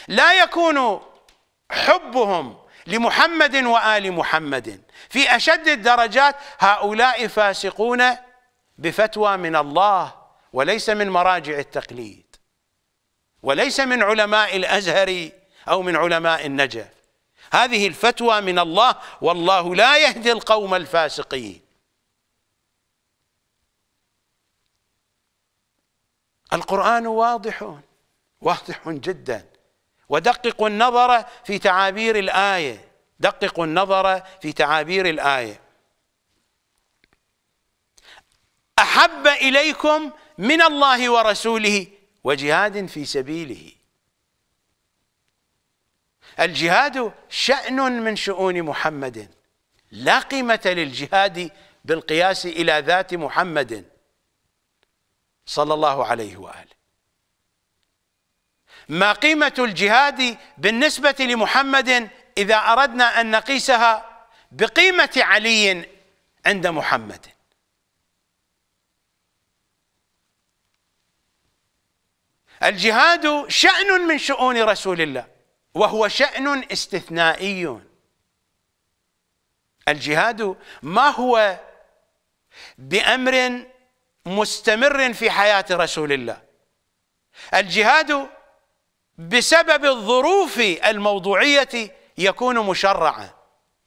لا يكون حبهم لمحمد وآل محمد في أشد الدرجات هؤلاء فاسقون بفتوى من الله وليس من مراجع التقليد وليس من علماء الأزهر أو من علماء النجف هذه الفتوى من الله والله لا يهدي القوم الفاسقين القرآن واضح واضح جدا ودققوا النظر في تعابير الآية دققوا النظر في تعابير الآية أحب إليكم من الله ورسوله وجهاد في سبيله الجهاد شأن من شؤون محمد لا قيمة للجهاد بالقياس إلى ذات محمد صلى الله عليه وآله ما قيمة الجهاد بالنسبة لمحمد إذا أردنا أن نقيسها بقيمة علي عند محمد الجهاد شأن من شؤون رسول الله وهو شأن استثنائي الجهاد ما هو بأمر مستمر في حياة رسول الله الجهاد بسبب الظروف الموضوعية يكون مشرعا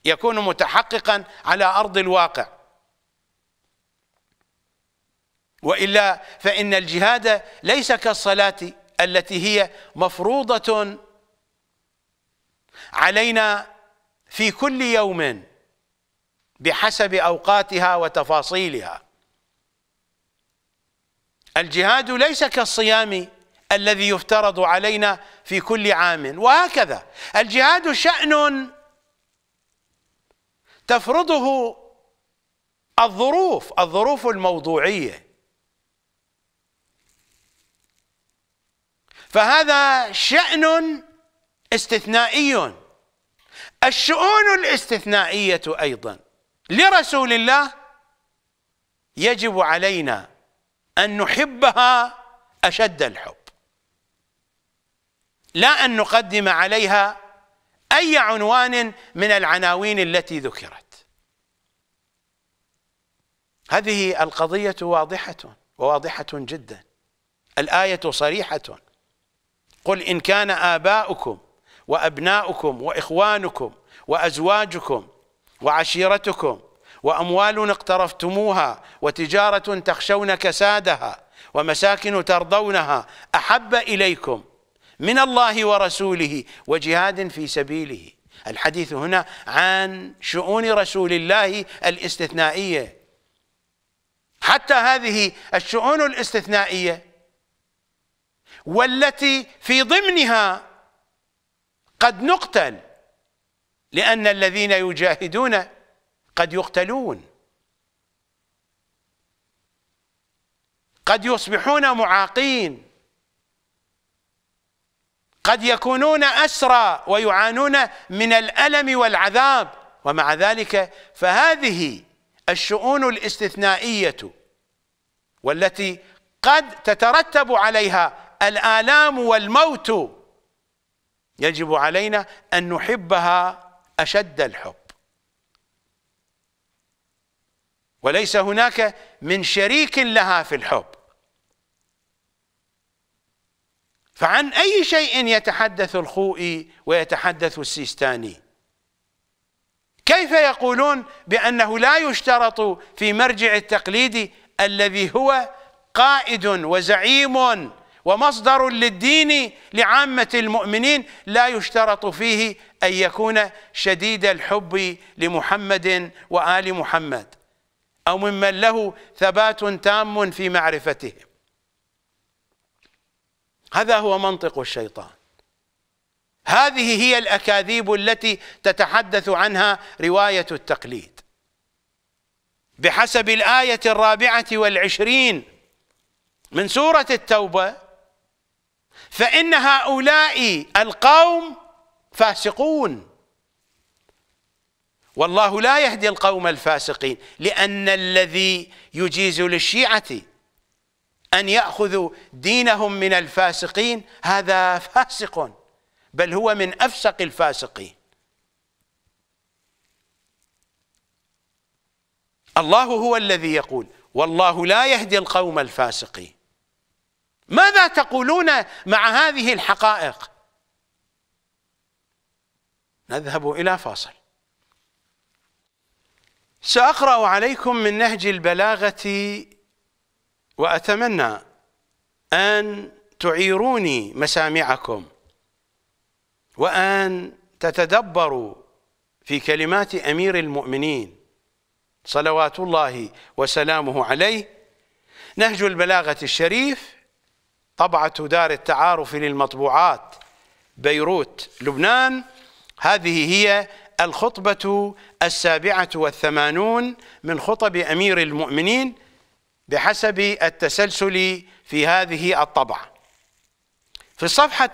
يكون متحققا على أرض الواقع وإلا فإن الجهاد ليس كالصلاة التي هي مفروضة علينا في كل يوم بحسب أوقاتها وتفاصيلها الجهاد ليس كالصيام الذي يفترض علينا في كل عام وهكذا الجهاد شأن تفرضه الظروف الظروف الموضوعية فهذا شأن استثنائي الشؤون الاستثنائية أيضا لرسول الله يجب علينا أن نحبها أشد الحب لا أن نقدم عليها أي عنوان من العناوين التي ذكرت هذه القضية واضحة وواضحة جدا الآية صريحة قل إن كان آباؤكم وأبناؤكم وإخوانكم وأزواجكم وعشيرتكم وأموال اقترفتموها وتجارة تخشون كسادها ومساكن ترضونها أحب إليكم من الله ورسوله وجهاد في سبيله الحديث هنا عن شؤون رسول الله الاستثنائية حتى هذه الشؤون الاستثنائية والتي في ضمنها قد نقتل لأن الذين يجاهدون قد يقتلون قد يصبحون معاقين قد يكونون أسرى ويعانون من الألم والعذاب ومع ذلك فهذه الشؤون الاستثنائية والتي قد تترتب عليها الآلام والموت يجب علينا أن نحبها أشد الحب وليس هناك من شريك لها في الحب فعن أي شيء يتحدث الخوئي ويتحدث السيستاني كيف يقولون بأنه لا يشترط في مرجع التقليد الذي هو قائد وزعيم ومصدر للدين لعامة المؤمنين لا يشترط فيه أن يكون شديد الحب لمحمد وآل محمد أو ممن له ثبات تام في معرفتهم هذا هو منطق الشيطان هذه هي الأكاذيب التي تتحدث عنها رواية التقليد بحسب الآية الرابعة والعشرين من سورة التوبة فإن هؤلاء القوم فاسقون والله لا يهدي القوم الفاسقين لأن الذي يجيز للشيعة أن يأخذوا دينهم من الفاسقين هذا فاسق بل هو من أفسق الفاسقين الله هو الذي يقول والله لا يهدي القوم الفاسقين ماذا تقولون مع هذه الحقائق نذهب إلى فاصل سأقرأ عليكم من نهج البلاغة وأتمنى أن تعيروني مسامعكم وأن تتدبروا في كلمات أمير المؤمنين صلوات الله وسلامه عليه نهج البلاغة الشريف طبعة دار التعارف للمطبوعات بيروت لبنان هذه هي الخطبة السابعة والثمانون من خطب أمير المؤمنين بحسب التسلسل في هذه الطبعة في الصفحة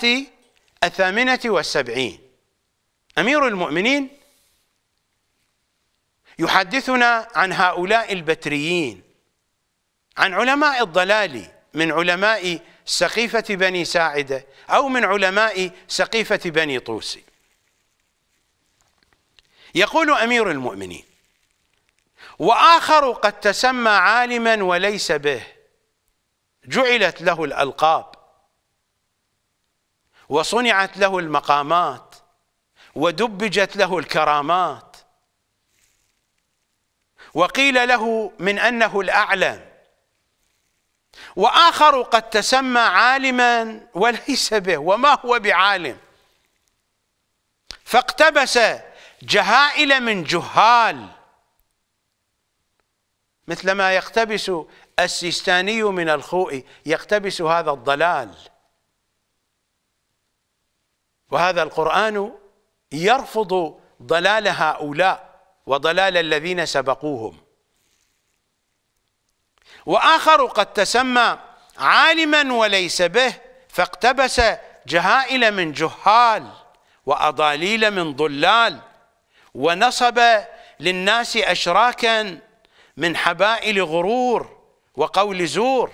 الثامنة والسبعين أمير المؤمنين يحدثنا عن هؤلاء البتريين عن علماء الضلال من علماء سقيفة بني ساعدة أو من علماء سقيفة بني طوسي يقول أمير المؤمنين وآخر قد تسمى عالما وليس به جعلت له الألقاب وصنعت له المقامات ودبجت له الكرامات وقيل له من أنه الأعلم وآخر قد تسمى عالما وليس به وما هو بعالم فاقتبس جهائل من جهال مثلما يقتبس السيستاني من الخوئي يقتبس هذا الضلال وهذا القرآن يرفض ضلال هؤلاء وضلال الذين سبقوهم وآخر قد تسمى عالما وليس به فاقتبس جهائل من جهال وأضاليل من ضلال ونصب للناس أشراكا من حبائل غرور وقول زور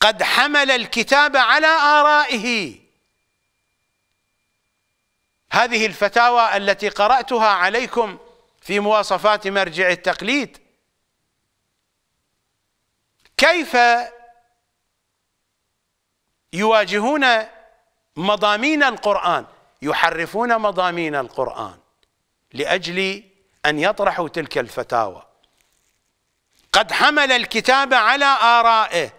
قد حمل الكتاب على آرائه هذه الفتاوى التي قرأتها عليكم في مواصفات مرجع التقليد كيف يواجهون مضامين القرآن يحرفون مضامين القرآن لأجل أن يطرحوا تلك الفتاوى قد حمل الكتاب على آرائه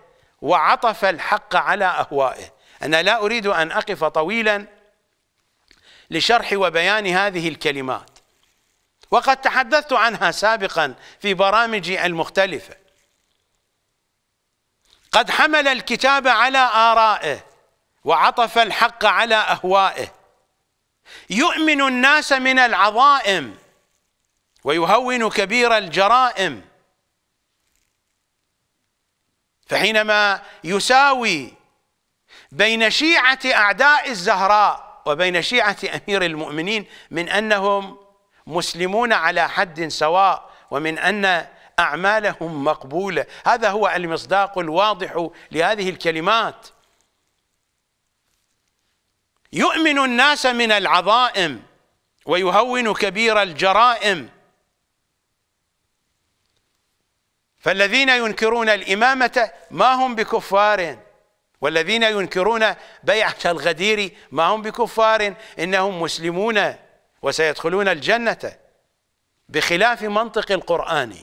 وعطف الحق على أهوائه أنا لا أريد أن أقف طويلا لشرح وبيان هذه الكلمات وقد تحدثت عنها سابقا في برامجي المختلفة قد حمل الكتاب على آرائه وعطف الحق على أهوائه يؤمن الناس من العظائم ويهون كبير الجرائم فحينما يساوي بين شيعة أعداء الزهراء وبين شيعة أمير المؤمنين من أنهم مسلمون على حد سواء ومن أن أعمالهم مقبولة هذا هو المصداق الواضح لهذه الكلمات يؤمن الناس من العظائم ويهون كبير الجرائم فالذين ينكرون الإمامة ما هم بكفار والذين ينكرون بيعة الغدير ما هم بكفار إنهم مسلمون وسيدخلون الجنة بخلاف منطق القرآن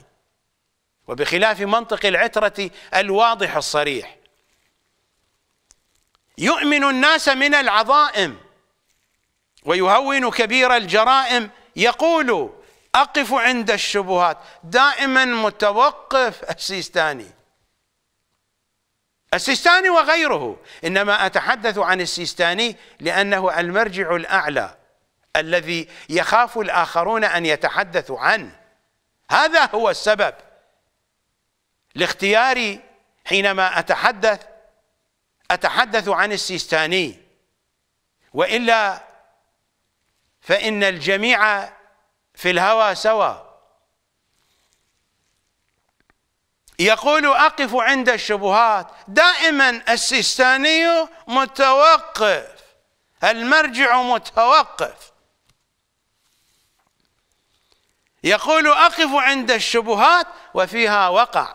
وبخلاف منطق العترة الواضح الصريح يؤمن الناس من العظائم ويهون كبير الجرائم يقول أقف عند الشبهات دائما متوقف السيستاني السيستاني وغيره إنما أتحدث عن السيستاني لأنه المرجع الأعلى الذي يخاف الآخرون أن يتحدثوا عنه هذا هو السبب لاختياري حينما أتحدث أتحدث عن السيستاني وإلا فإن الجميع في الهوى سوا يقول أقف عند الشبهات دائما السيستاني متوقف المرجع متوقف يقول أقف عند الشبهات وفيها وقع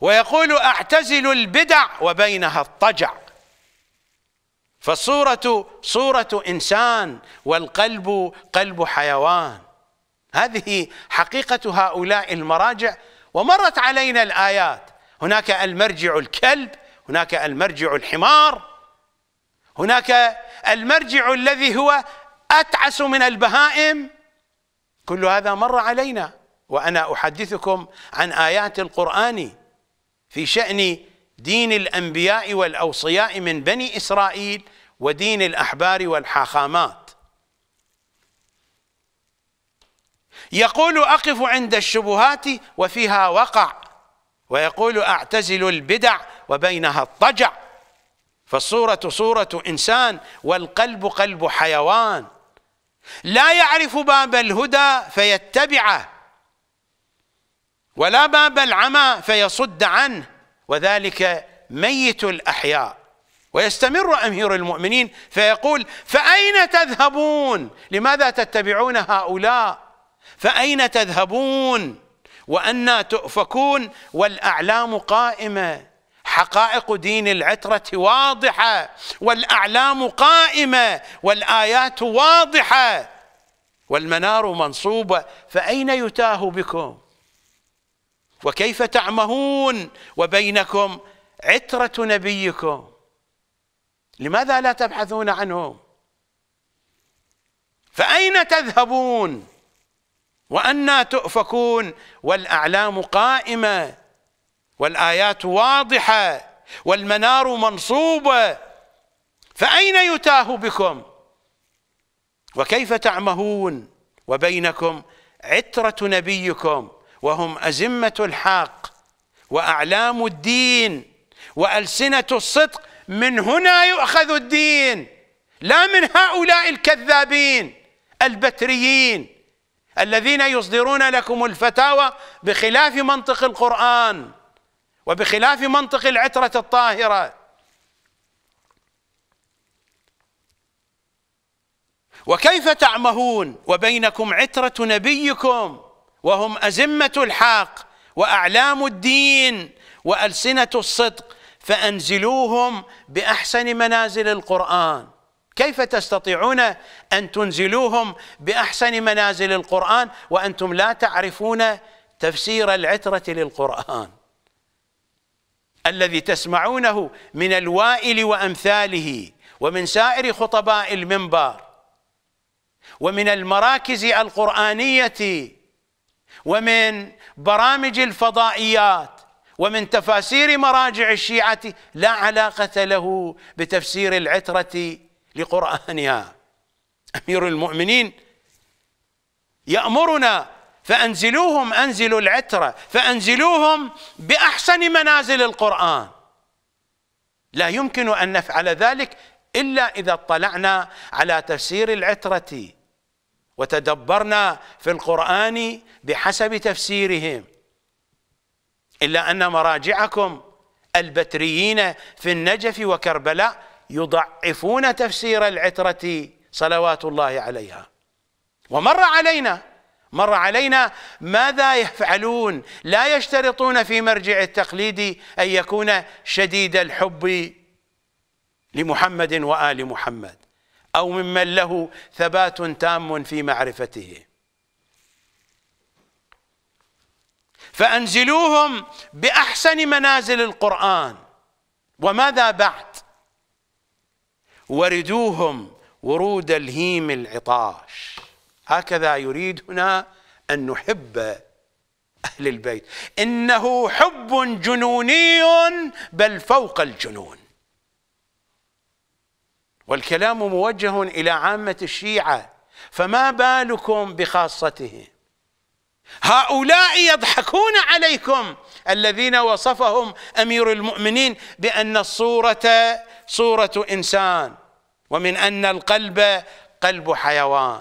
ويقول أعتزل البدع وبينها اضطجع فالصورة صورة إنسان والقلب قلب حيوان هذه حقيقة هؤلاء المراجع ومرت علينا الآيات هناك المرجع الكلب هناك المرجع الحمار هناك المرجع الذي هو أتعس من البهائم كل هذا مر علينا وأنا أحدثكم عن آيات القرآن في شأن دين الأنبياء والأوصياء من بني إسرائيل ودين الأحبار والحاخامات يقول أقف عند الشبهات وفيها وقع ويقول أعتزل البدع وبينها الطجع فالصورة صورة إنسان والقلب قلب حيوان لا يعرف باب الهدى فيتبعه ولا باب العمى فيصد عنه وذلك ميت الأحياء ويستمر أمير المؤمنين فيقول فأين تذهبون لماذا تتبعون هؤلاء فأين تذهبون وأنا تؤفكون والأعلام قائمة حقائق دين العترة واضحة والأعلام قائمة والآيات واضحة والمنار منصوبة فأين يتاه بكم وكيف تعمهون وبينكم عترة نبيكم لماذا لا تبحثون عنه فأين تذهبون وأنا تؤفكون والأعلام قائمة والآيات واضحة والمنار منصوبة فأين يتاه بكم وكيف تعمهون وبينكم عترة نبيكم وهم أزمة الحق وأعلام الدين وألسنة الصدق من هنا يؤخذ الدين لا من هؤلاء الكذابين البتريين الذين يصدرون لكم الفتاوى بخلاف منطق القرآن وبخلاف منطق العترة الطاهرة وكيف تعمهون وبينكم عترة نبيكم وهم أزمة الحق وأعلام الدين وألسنة الصدق فأنزلوهم بأحسن منازل القرآن كيف تستطيعون أن تنزلوهم بأحسن منازل القرآن وأنتم لا تعرفون تفسير العترة للقرآن الذي تسمعونه من الوائل وأمثاله ومن سائر خطباء المنبر ومن المراكز القرآنية ومن برامج الفضائيات ومن تفاسير مراجع الشيعة لا علاقة له بتفسير العترة لقرآنها أمير المؤمنين يأمرنا فأنزلوهم أنزلوا العترة فأنزلوهم بأحسن منازل القرآن لا يمكن أن نفعل ذلك إلا إذا اطلعنا على تفسير العترة وتدبرنا في القرآن بحسب تفسيرهم إلا أن مراجعكم البتريين في النجف وكربلاء يضعفون تفسير العترة صلوات الله عليها ومر علينا مر علينا ماذا يفعلون لا يشترطون في مرجع التقليد أن يكون شديد الحب لمحمد وآل محمد أو ممن له ثبات تام في معرفته فأنزلوهم بأحسن منازل القرآن وماذا بعد وردوهم ورود الهيم العطاش هكذا يريد هنا أن نحب أهل البيت إنه حب جنوني بل فوق الجنون والكلام موجه إلى عامة الشيعة فما بالكم بخاصته هؤلاء يضحكون عليكم الذين وصفهم أمير المؤمنين بأن الصورة صورة إنسان ومن أن القلب قلب حيوان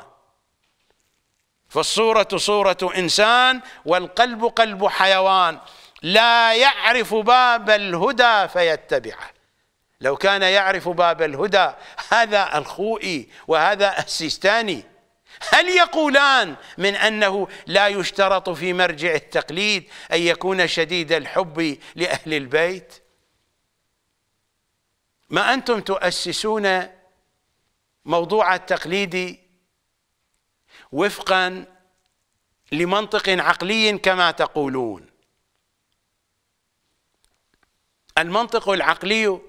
فالصورة صورة إنسان والقلب قلب حيوان لا يعرف باب الهدى فيتبعه لو كان يعرف باب الهدى هذا الخوئي وهذا السيستاني هل يقولان من أنه لا يشترط في مرجع التقليد أن يكون شديد الحب لأهل البيت ما أنتم تؤسسون موضوع التقليد وفقا لمنطق عقلي كما تقولون المنطق العقلي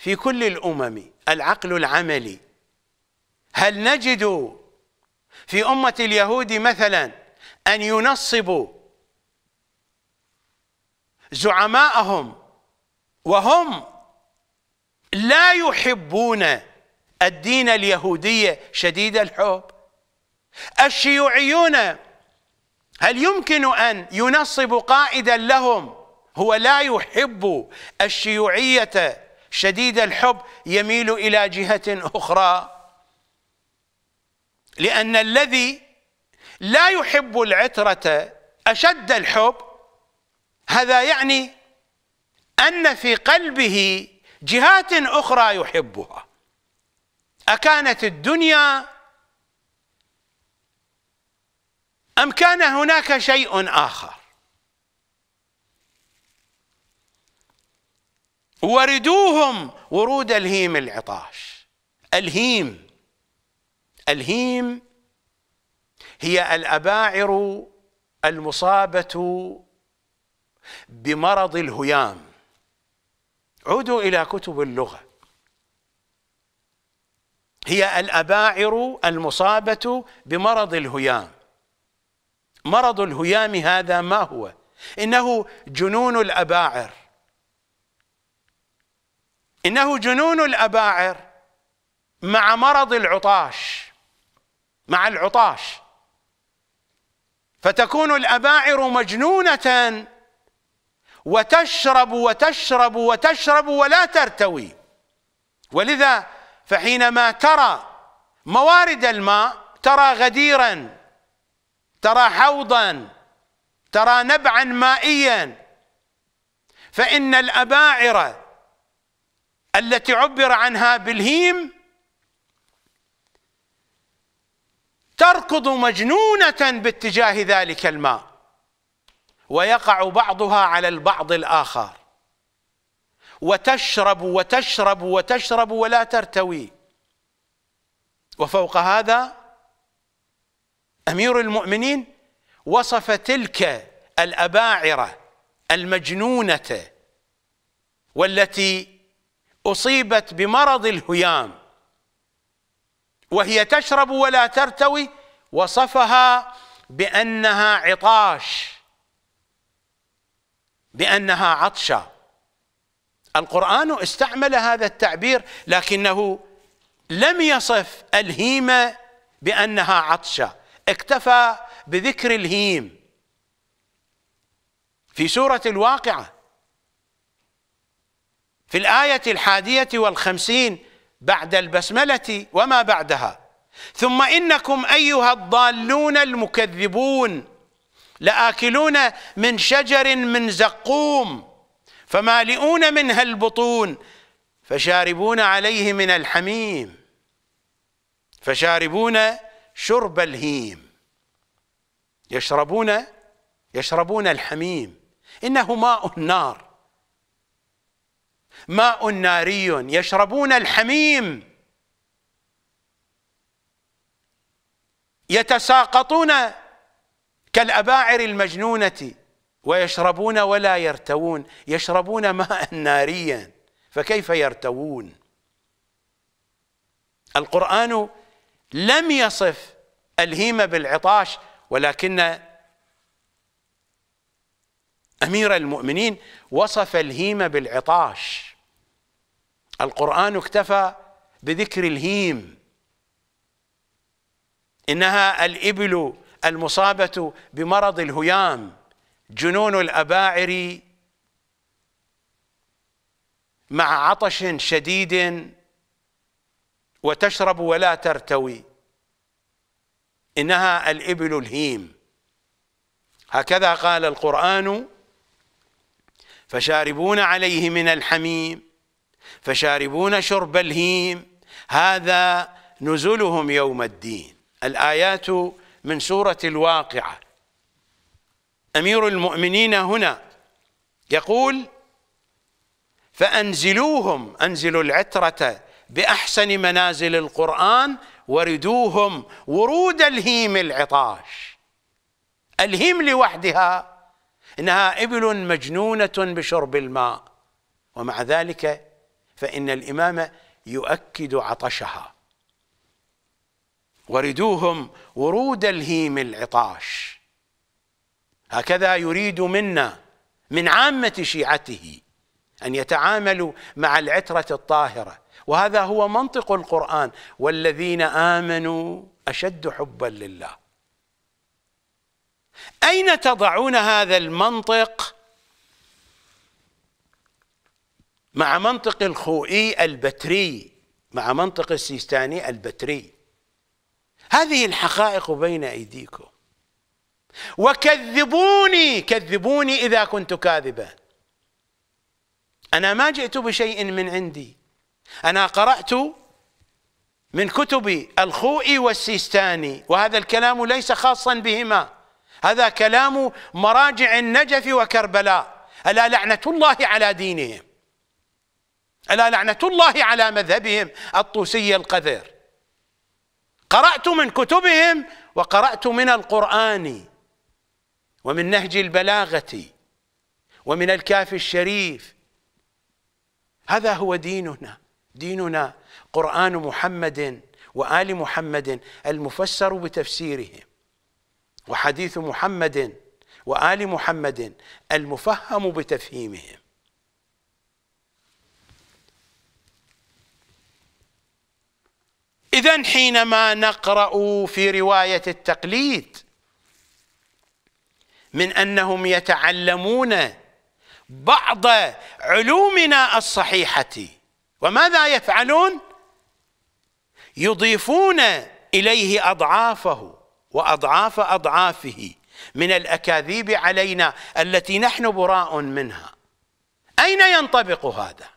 في كل الأمم العقل العملي هل نجد في أمة اليهود مثلا أن ينصبوا زعماءهم وهم لا يحبون الدين اليهودي شديد الحب الشيوعيون هل يمكن أن ينصبوا قائدا لهم هو لا يحب الشيوعية شديد الحب يميل إلى جهة أخرى لأن الذي لا يحب العترة أشد الحب هذا يعني أن في قلبه جهات أخرى يحبها أكانت الدنيا أم كان هناك شيء آخر وردوهم ورود الهيم العطاش الهيم الهيم هي الاباعر المصابه بمرض الهيام عودوا الى كتب اللغه هي الاباعر المصابه بمرض الهيام مرض الهيام هذا ما هو انه جنون الاباعر انه جنون الاباعر مع مرض العطاش مع العطاش فتكون الاباعر مجنونه وتشرب وتشرب وتشرب ولا ترتوي ولذا فحينما ترى موارد الماء ترى غديرا ترى حوضا ترى نبعا مائيا فان الاباعر التي عبر عنها بالهيم تركض مجنونة باتجاه ذلك الماء ويقع بعضها على البعض الآخر وتشرب وتشرب وتشرب ولا ترتوي وفوق هذا أمير المؤمنين وصف تلك الأباعرة المجنونة والتي أصيبت بمرض الهيام وهي تشرب ولا ترتوي وصفها بأنها عطاش بأنها عطشة القرآن استعمل هذا التعبير لكنه لم يصف الهيمة بأنها عطشة اكتفى بذكر الهيم في سورة الواقعة في الآية الحادية والخمسين بعد البسملة وما بعدها ثم إنكم أيها الضالون المكذبون لآكلون من شجر من زقوم فمالئون منها البطون فشاربون عليه من الحميم فشاربون شرب الهيم يشربون يشربون الحميم إنه ماء النار ماء ناري يشربون الحميم يتساقطون كالأباعر المجنونة ويشربون ولا يرتوون يشربون ماء ناريا فكيف يرتوون القرآن لم يصف الهيمة بالعطاش ولكن أمير المؤمنين وصف الهيمة بالعطاش القرآن اكتفى بذكر الهيم إنها الإبل المصابة بمرض الهيام جنون الأباعر مع عطش شديد وتشرب ولا ترتوي إنها الإبل الهيم هكذا قال القرآن فشاربون عليه من الحميم فشاربون شرب الهيم هذا نزلهم يوم الدين الآيات من سورة الواقعة أمير المؤمنين هنا يقول فأنزلوهم أنزلوا العترة بأحسن منازل القرآن وردوهم ورود الهيم العطاش الهيم لوحدها إنها إبل مجنونة بشرب الماء ومع ذلك فإن الإمام يؤكد عطشها وردوهم ورود الهيم العطاش هكذا يريد منا من عامة شيعته أن يتعاملوا مع العترة الطاهرة وهذا هو منطق القرآن والذين آمنوا أشد حبا لله أين تضعون هذا المنطق مع منطق الخوئي البتري مع منطق السيستاني البتري هذه الحقائق بين أيديكم وكذبوني كذبوني إذا كنت كاذبا أنا ما جئت بشيء من عندي أنا قرأت من كتب الخوئي والسيستاني وهذا الكلام ليس خاصا بهما هذا كلام مراجع النجف وكربلاء ألا لعنة الله على دينهم ألا لعنة الله على مذهبهم الطوسي القذر قرأت من كتبهم وقرأت من القرآن ومن نهج البلاغة ومن الكاف الشريف هذا هو ديننا ديننا قرآن محمد وآل محمد المفسر بتفسيرهم وحديث محمد وآل محمد المفهم بتفهيمهم اذا حينما نقرا في روايه التقليد من انهم يتعلمون بعض علومنا الصحيحه وماذا يفعلون يضيفون اليه اضعافه واضعاف اضعافه من الاكاذيب علينا التي نحن براء منها اين ينطبق هذا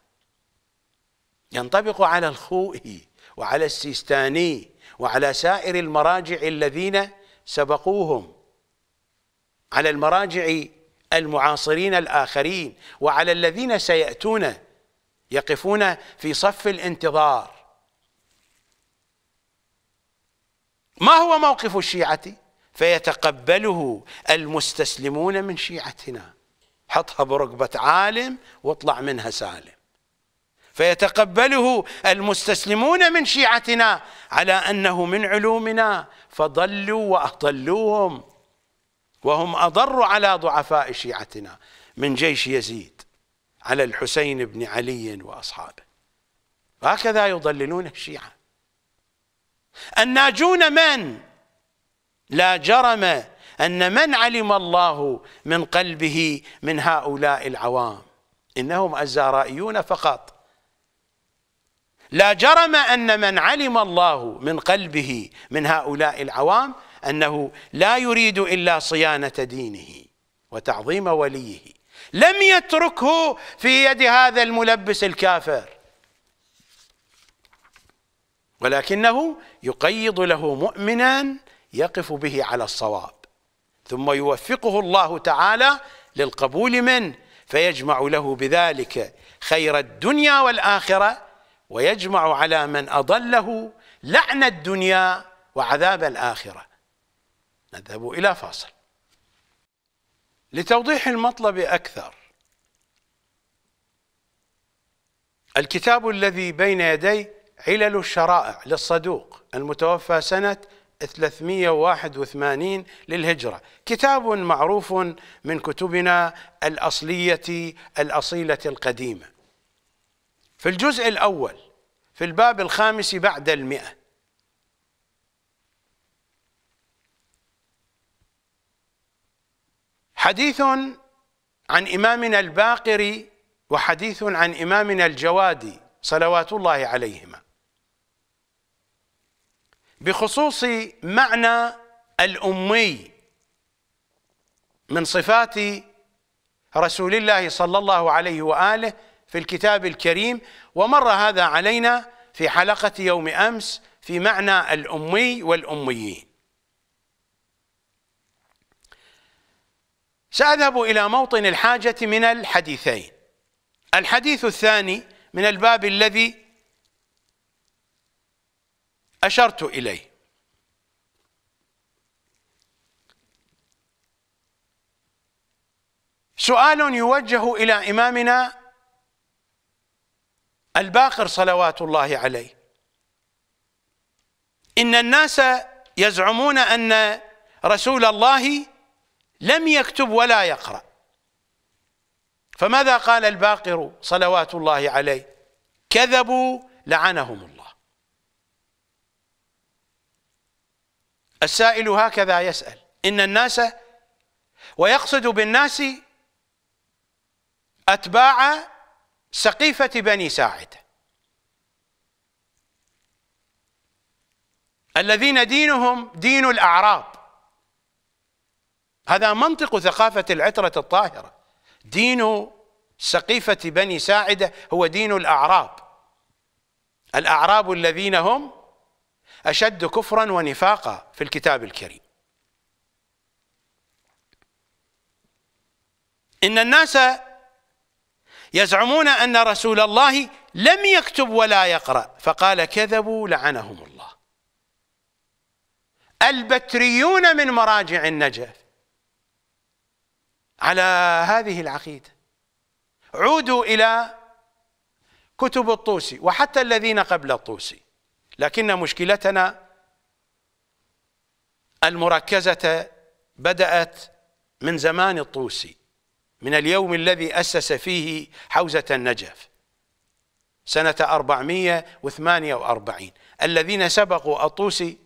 ينطبق على الخوئي وعلى السيستاني وعلى سائر المراجع الذين سبقوهم على المراجع المعاصرين الآخرين وعلى الذين سيأتون يقفون في صف الانتظار ما هو موقف الشيعة فيتقبله المستسلمون من شيعتنا حطها بركبة عالم واطلع منها سالم فيتقبله المستسلمون من شيعتنا على انه من علومنا فضلوا واضلوهم وهم اضر على ضعفاء شيعتنا من جيش يزيد على الحسين بن علي واصحابه وهكذا يضللون الشيعه الناجون من لا جرم ان من علم الله من قلبه من هؤلاء العوام انهم الزرائيون فقط لا جرم أن من علم الله من قلبه من هؤلاء العوام أنه لا يريد إلا صيانة دينه وتعظيم وليه لم يتركه في يد هذا الملبس الكافر ولكنه يقيض له مؤمنا يقف به على الصواب ثم يوفقه الله تعالى للقبول منه فيجمع له بذلك خير الدنيا والآخرة ويجمع على من أضله لعن الدنيا وعذاب الآخرة نذهب إلى فاصل لتوضيح المطلب أكثر الكتاب الذي بين يدي علل الشرائع للصدوق المتوفى سنة 381 للهجرة كتاب معروف من كتبنا الأصلية الأصيلة القديمة في الجزء الأول في الباب الخامس بعد المئة حديث عن إمامنا الباقر وحديث عن إمامنا الجوادي صلوات الله عليهما بخصوص معنى الأمي من صفات رسول الله صلى الله عليه وآله في الكتاب الكريم ومر هذا علينا في حلقة يوم أمس في معنى الأمي والأميين سأذهب إلى موطن الحاجة من الحديثين الحديث الثاني من الباب الذي أشرت إليه سؤال يوجه إلى إمامنا الباقر صلوات الله عليه إن الناس يزعمون أن رسول الله لم يكتب ولا يقرأ فماذا قال الباقر صلوات الله عليه كذبوا لعنهم الله السائل هكذا يسأل إن الناس ويقصد بالناس أتباع سقيفة بني ساعد الذين دينهم دين الأعراب هذا منطق ثقافة العترة الطاهرة دين سقيفة بني ساعدة هو دين الأعراب الأعراب الذين هم أشد كفرا ونفاقا في الكتاب الكريم إن الناس يزعمون أن رسول الله لم يكتب ولا يقرأ فقال كذبوا لعنهم الله البتريون من مراجع النجف على هذه العقيدة عودوا إلى كتب الطوسي وحتى الذين قبل الطوسي لكن مشكلتنا المركزة بدأت من زمان الطوسي من اليوم الذي أسس فيه حوزة النجف سنة 448 الذين سبقوا الطوسي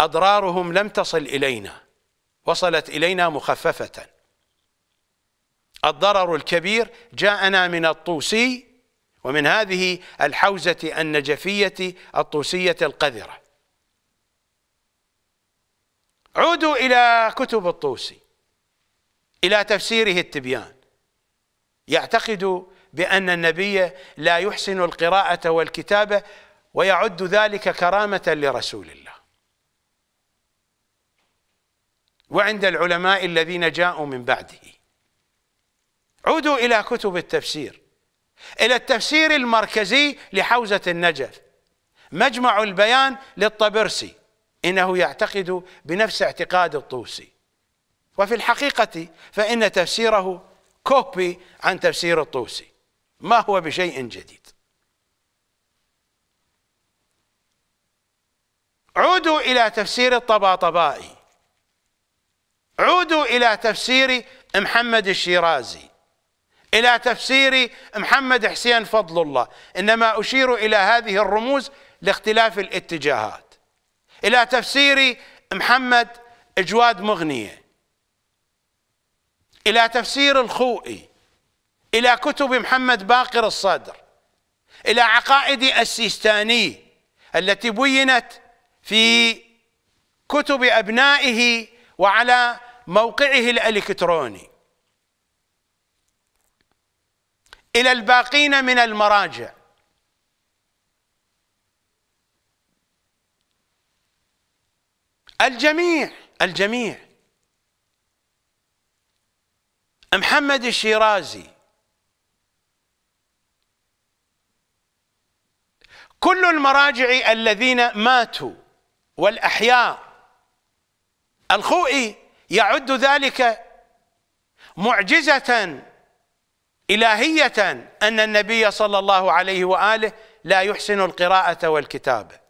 أضرارهم لم تصل إلينا وصلت إلينا مخففة الضرر الكبير جاءنا من الطوسي ومن هذه الحوزة النجفية الطوسية القذرة عودوا إلى كتب الطوسي إلى تفسيره التبيان يعتقد بأن النبي لا يحسن القراءة والكتابة ويعد ذلك كرامة لرسول الله وعند العلماء الذين جاءوا من بعده عودوا إلى كتب التفسير إلى التفسير المركزي لحوزة النجف مجمع البيان للطبرسي إنه يعتقد بنفس اعتقاد الطوسي وفي الحقيقة فإن تفسيره كوبي عن تفسير الطوسي ما هو بشيء جديد عودوا إلى تفسير الطباطبائي عودوا إلى تفسير محمد الشيرازي إلى تفسير محمد حسين فضل الله إنما أشير إلى هذه الرموز لاختلاف الاتجاهات إلى تفسير محمد إجواد مغنيه إلى تفسير الخوئي إلى كتب محمد باقر الصدر إلى عقائد السيستاني التي بينت في كتب أبنائه وعلى موقعه الإلكتروني إلى الباقين من المراجع الجميع الجميع محمد الشيرازي كل المراجع الذين ماتوا والأحياء الخوئي يعد ذلك معجزة إلهية أن النبي صلى الله عليه وآله لا يحسن القراءة والكتابة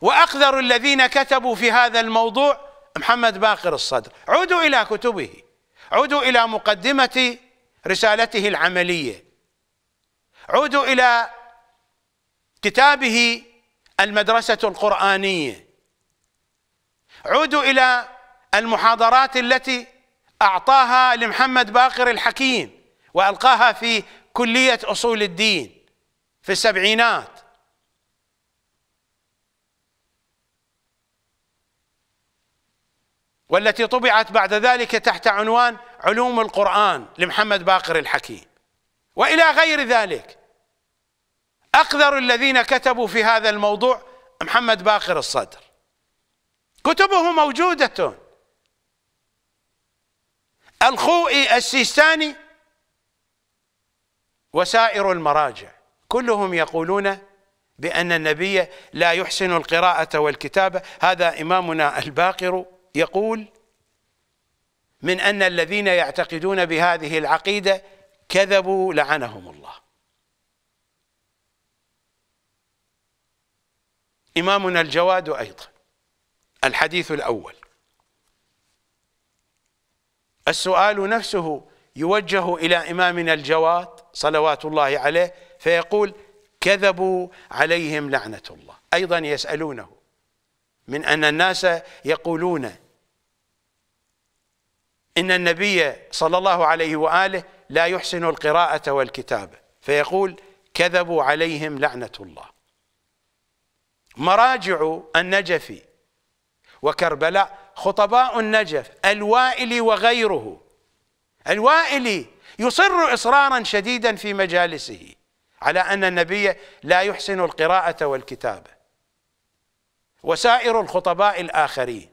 وأقذر الذين كتبوا في هذا الموضوع محمد باقر الصدر عودوا إلى كتبه عودوا إلى مقدمة رسالته العملية عودوا إلى كتابه المدرسة القرآنية عودوا إلى المحاضرات التي أعطاها لمحمد باقر الحكيم وألقاها في كلية أصول الدين في السبعينات والتي طبعت بعد ذلك تحت عنوان علوم القرآن لمحمد باقر الحكيم وإلى غير ذلك أقدر الذين كتبوا في هذا الموضوع محمد باقر الصدر كتبه موجودة الخوئي السيستاني وسائر المراجع كلهم يقولون بأن النبي لا يحسن القراءة والكتابة هذا إمامنا الباقر يقول من أن الذين يعتقدون بهذه العقيدة كذبوا لعنهم الله إمامنا الجواد أيضا الحديث الأول السؤال نفسه يوجه إلى إمامنا الجواد صلوات الله عليه فيقول كذبوا عليهم لعنة الله أيضا يسألونه من أن الناس يقولون إن النبي صلى الله عليه وآله لا يحسن القراءة والكتابة فيقول كذبوا عليهم لعنة الله مراجع النجف وكربلاء خطباء النجف الوائلي وغيره الوائلي يصر إصرارا شديدا في مجالسه على أن النبي لا يحسن القراءة والكتابة وسائر الخطباء الآخرين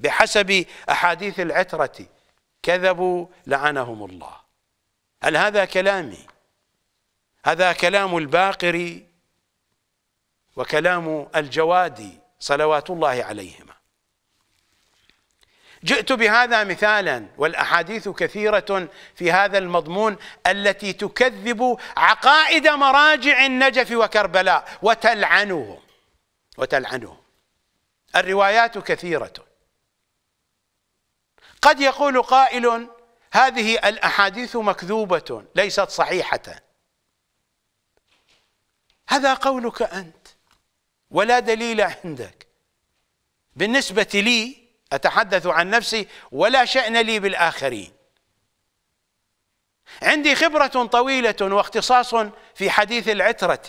بحسب أحاديث العترة كذبوا لعنهم الله هل هذا كلامي هذا كلام الباقري وكلام الجوادي صلوات الله عليهما جئت بهذا مثالا والأحاديث كثيرة في هذا المضمون التي تكذب عقائد مراجع النجف وكربلاء وتلعنهم وتلعنهم الروايات كثيرة قد يقول قائل هذه الاحاديث مكذوبه ليست صحيحه هذا قولك انت ولا دليل عندك بالنسبه لي اتحدث عن نفسي ولا شان لي بالاخرين عندي خبره طويله واختصاص في حديث العتره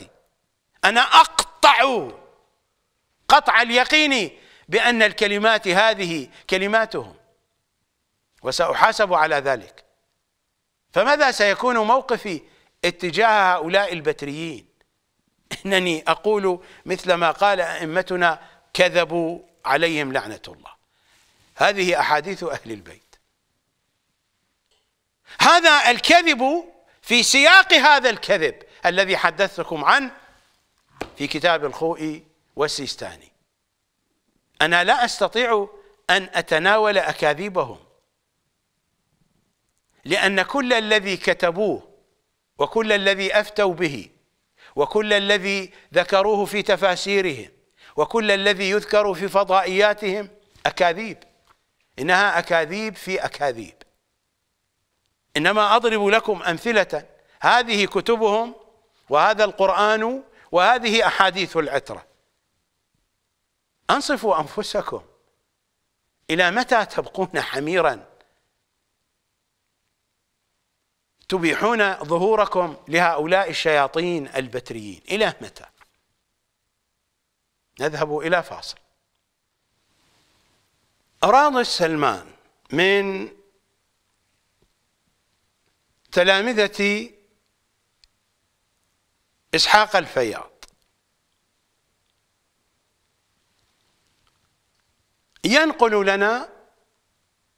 انا اقطع قطع اليقين بان الكلمات هذه كلماتهم وسأحاسب على ذلك فماذا سيكون موقفي اتجاه هؤلاء البتريين إنني أقول مثل ما قال أئمتنا كذبوا عليهم لعنة الله هذه أحاديث أهل البيت هذا الكذب في سياق هذا الكذب الذي حدثتكم عنه في كتاب الخوئي والسيستاني أنا لا أستطيع أن أتناول أكاذيبهم لأن كل الذي كتبوه وكل الذي أفتوا به وكل الذي ذكروه في تفاسيرهم وكل الذي يذكر في فضائياتهم أكاذيب إنها أكاذيب في أكاذيب إنما أضرب لكم أمثلة هذه كتبهم وهذا القرآن وهذه أحاديث العترة أنصفوا أنفسكم إلى متى تبقون حميراً تبيحون ظهوركم لهؤلاء الشياطين البتريين إلى متى نذهب إلى فاصل راضي السلمان من تلامذة إسحاق الفياض ينقل لنا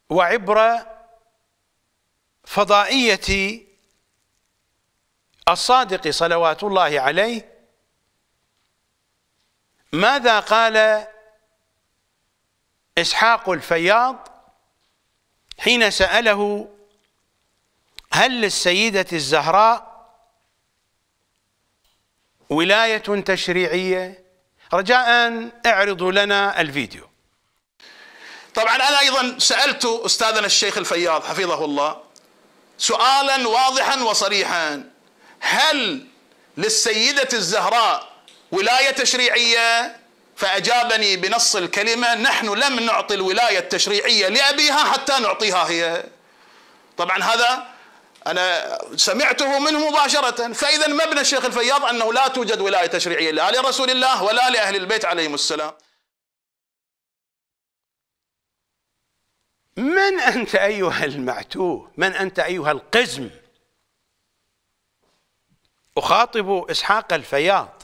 وعبرة فضائية الصادق صلوات الله عليه ماذا قال إسحاق الفياض حين سأله هل للسيدة الزهراء ولاية تشريعية رجاء اعرضوا لنا الفيديو طبعا أنا أيضا سألت أستاذنا الشيخ الفياض حفظه الله سؤالا واضحا وصريحا هل للسيدة الزهراء ولاية تشريعية فأجابني بنص الكلمة نحن لم نعطي الولاية التشريعية لأبيها حتى نعطيها هي طبعا هذا أنا سمعته منه مباشرة فإذا مبنى الشيخ الفياض أنه لا توجد ولاية تشريعية لا لرسول الله ولا لأهل البيت عليهم السلام من أنت أيها المعتوه من أنت أيها القزم أخاطب إسحاق الفياض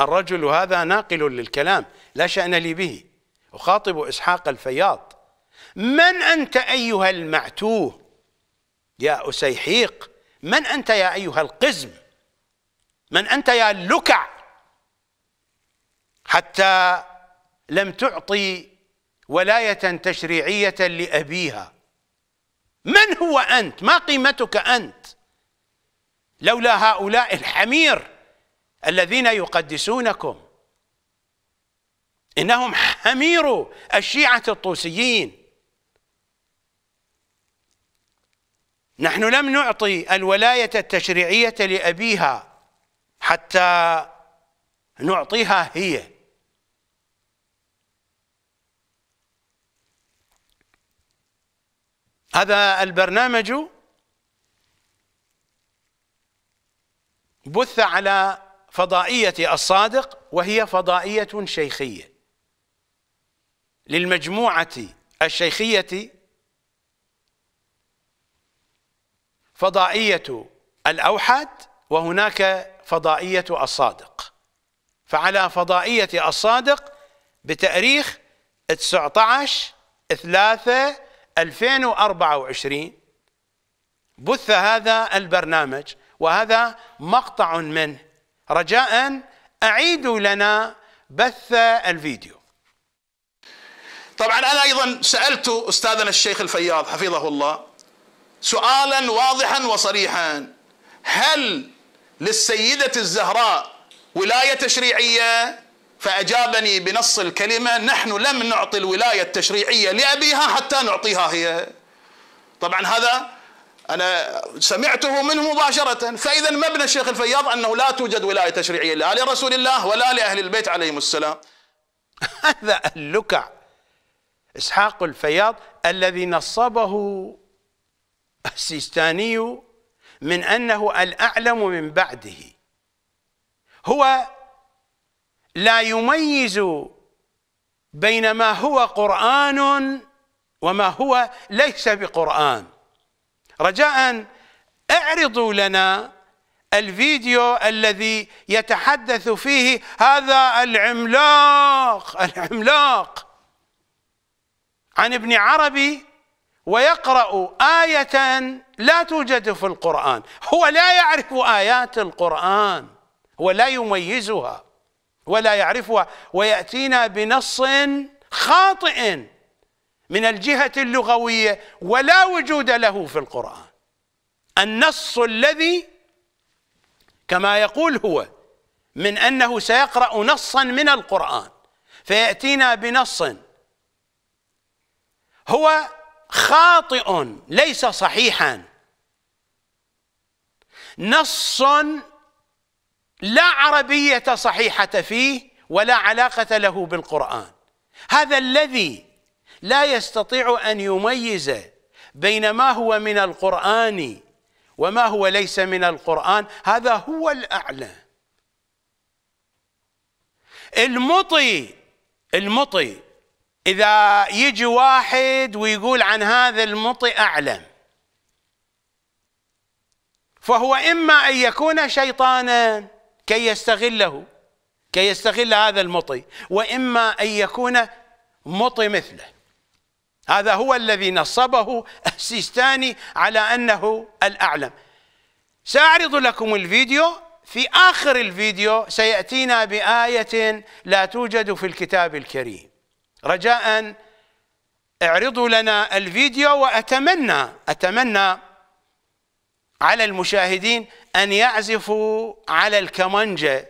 الرجل هذا ناقل للكلام لا شأن لي به أخاطب إسحاق الفياض من أنت أيها المعتوه يا أسيحيق من أنت يا أيها القزم من أنت يا اللكع حتى لم تعطي ولاية تشريعية لأبيها من هو أنت؟ ما قيمتك أنت؟ لولا هؤلاء الحمير الذين يقدسونكم إنهم حمير الشيعة الطوسيين نحن لم نعطي الولاية التشريعية لأبيها حتى نعطيها هي هذا البرنامج بث على فضائية الصادق وهي فضائية شيخية للمجموعة الشيخية فضائية الأوحد وهناك فضائية الصادق فعلى فضائية الصادق بتاريخ 19 3 2024 بث هذا البرنامج وهذا مقطع منه رجاء أعيدوا لنا بث الفيديو طبعا أنا أيضا سألت أستاذنا الشيخ الفياض حفظه الله سؤالا واضحا وصريحا هل للسيدة الزهراء ولاية تشريعية فأجابني بنص الكلمة نحن لم نعطي الولاية التشريعية لأبيها حتى نعطيها هي طبعا هذا أنا سمعته منه مباشرة فإذا مبنى الشيخ الفياض أنه لا توجد ولاية تشريعية لا لرسول الله ولا لأهل البيت عليهم السلام هذا اللكع إسحاق الفياض الذي نصبه السيستاني من أنه الأعلم من بعده هو لا يميز بين ما هو قرآن وما هو ليس بقرآن رجاء اعرضوا لنا الفيديو الذي يتحدث فيه هذا العملاق العملاق عن ابن عربي ويقرأ آية لا توجد في القرآن هو لا يعرف آيات القرآن هو لا يميزها ولا يعرفها ويأتينا بنص خاطئ من الجهة اللغوية ولا وجود له في القرآن النص الذي كما يقول هو من أنه سيقرأ نصا من القرآن فيأتينا بنص هو خاطئ ليس صحيحا نص لا عربية صحيحة فيه ولا علاقة له بالقرآن هذا الذي لا يستطيع أن يميز بين ما هو من القرآن وما هو ليس من القرآن هذا هو الأعلى المطي المطي إذا يجي واحد ويقول عن هذا المطي أعلم فهو إما أن يكون شيطانا كي يستغله كي يستغل هذا المطي وإما أن يكون مطي مثله هذا هو الذي نصبه السيستاني على أنه الأعلم سأعرض لكم الفيديو في آخر الفيديو سيأتينا بآية لا توجد في الكتاب الكريم رجاء اعرضوا لنا الفيديو وأتمنى أتمنى على المشاهدين أن يعزفوا على الكمانجة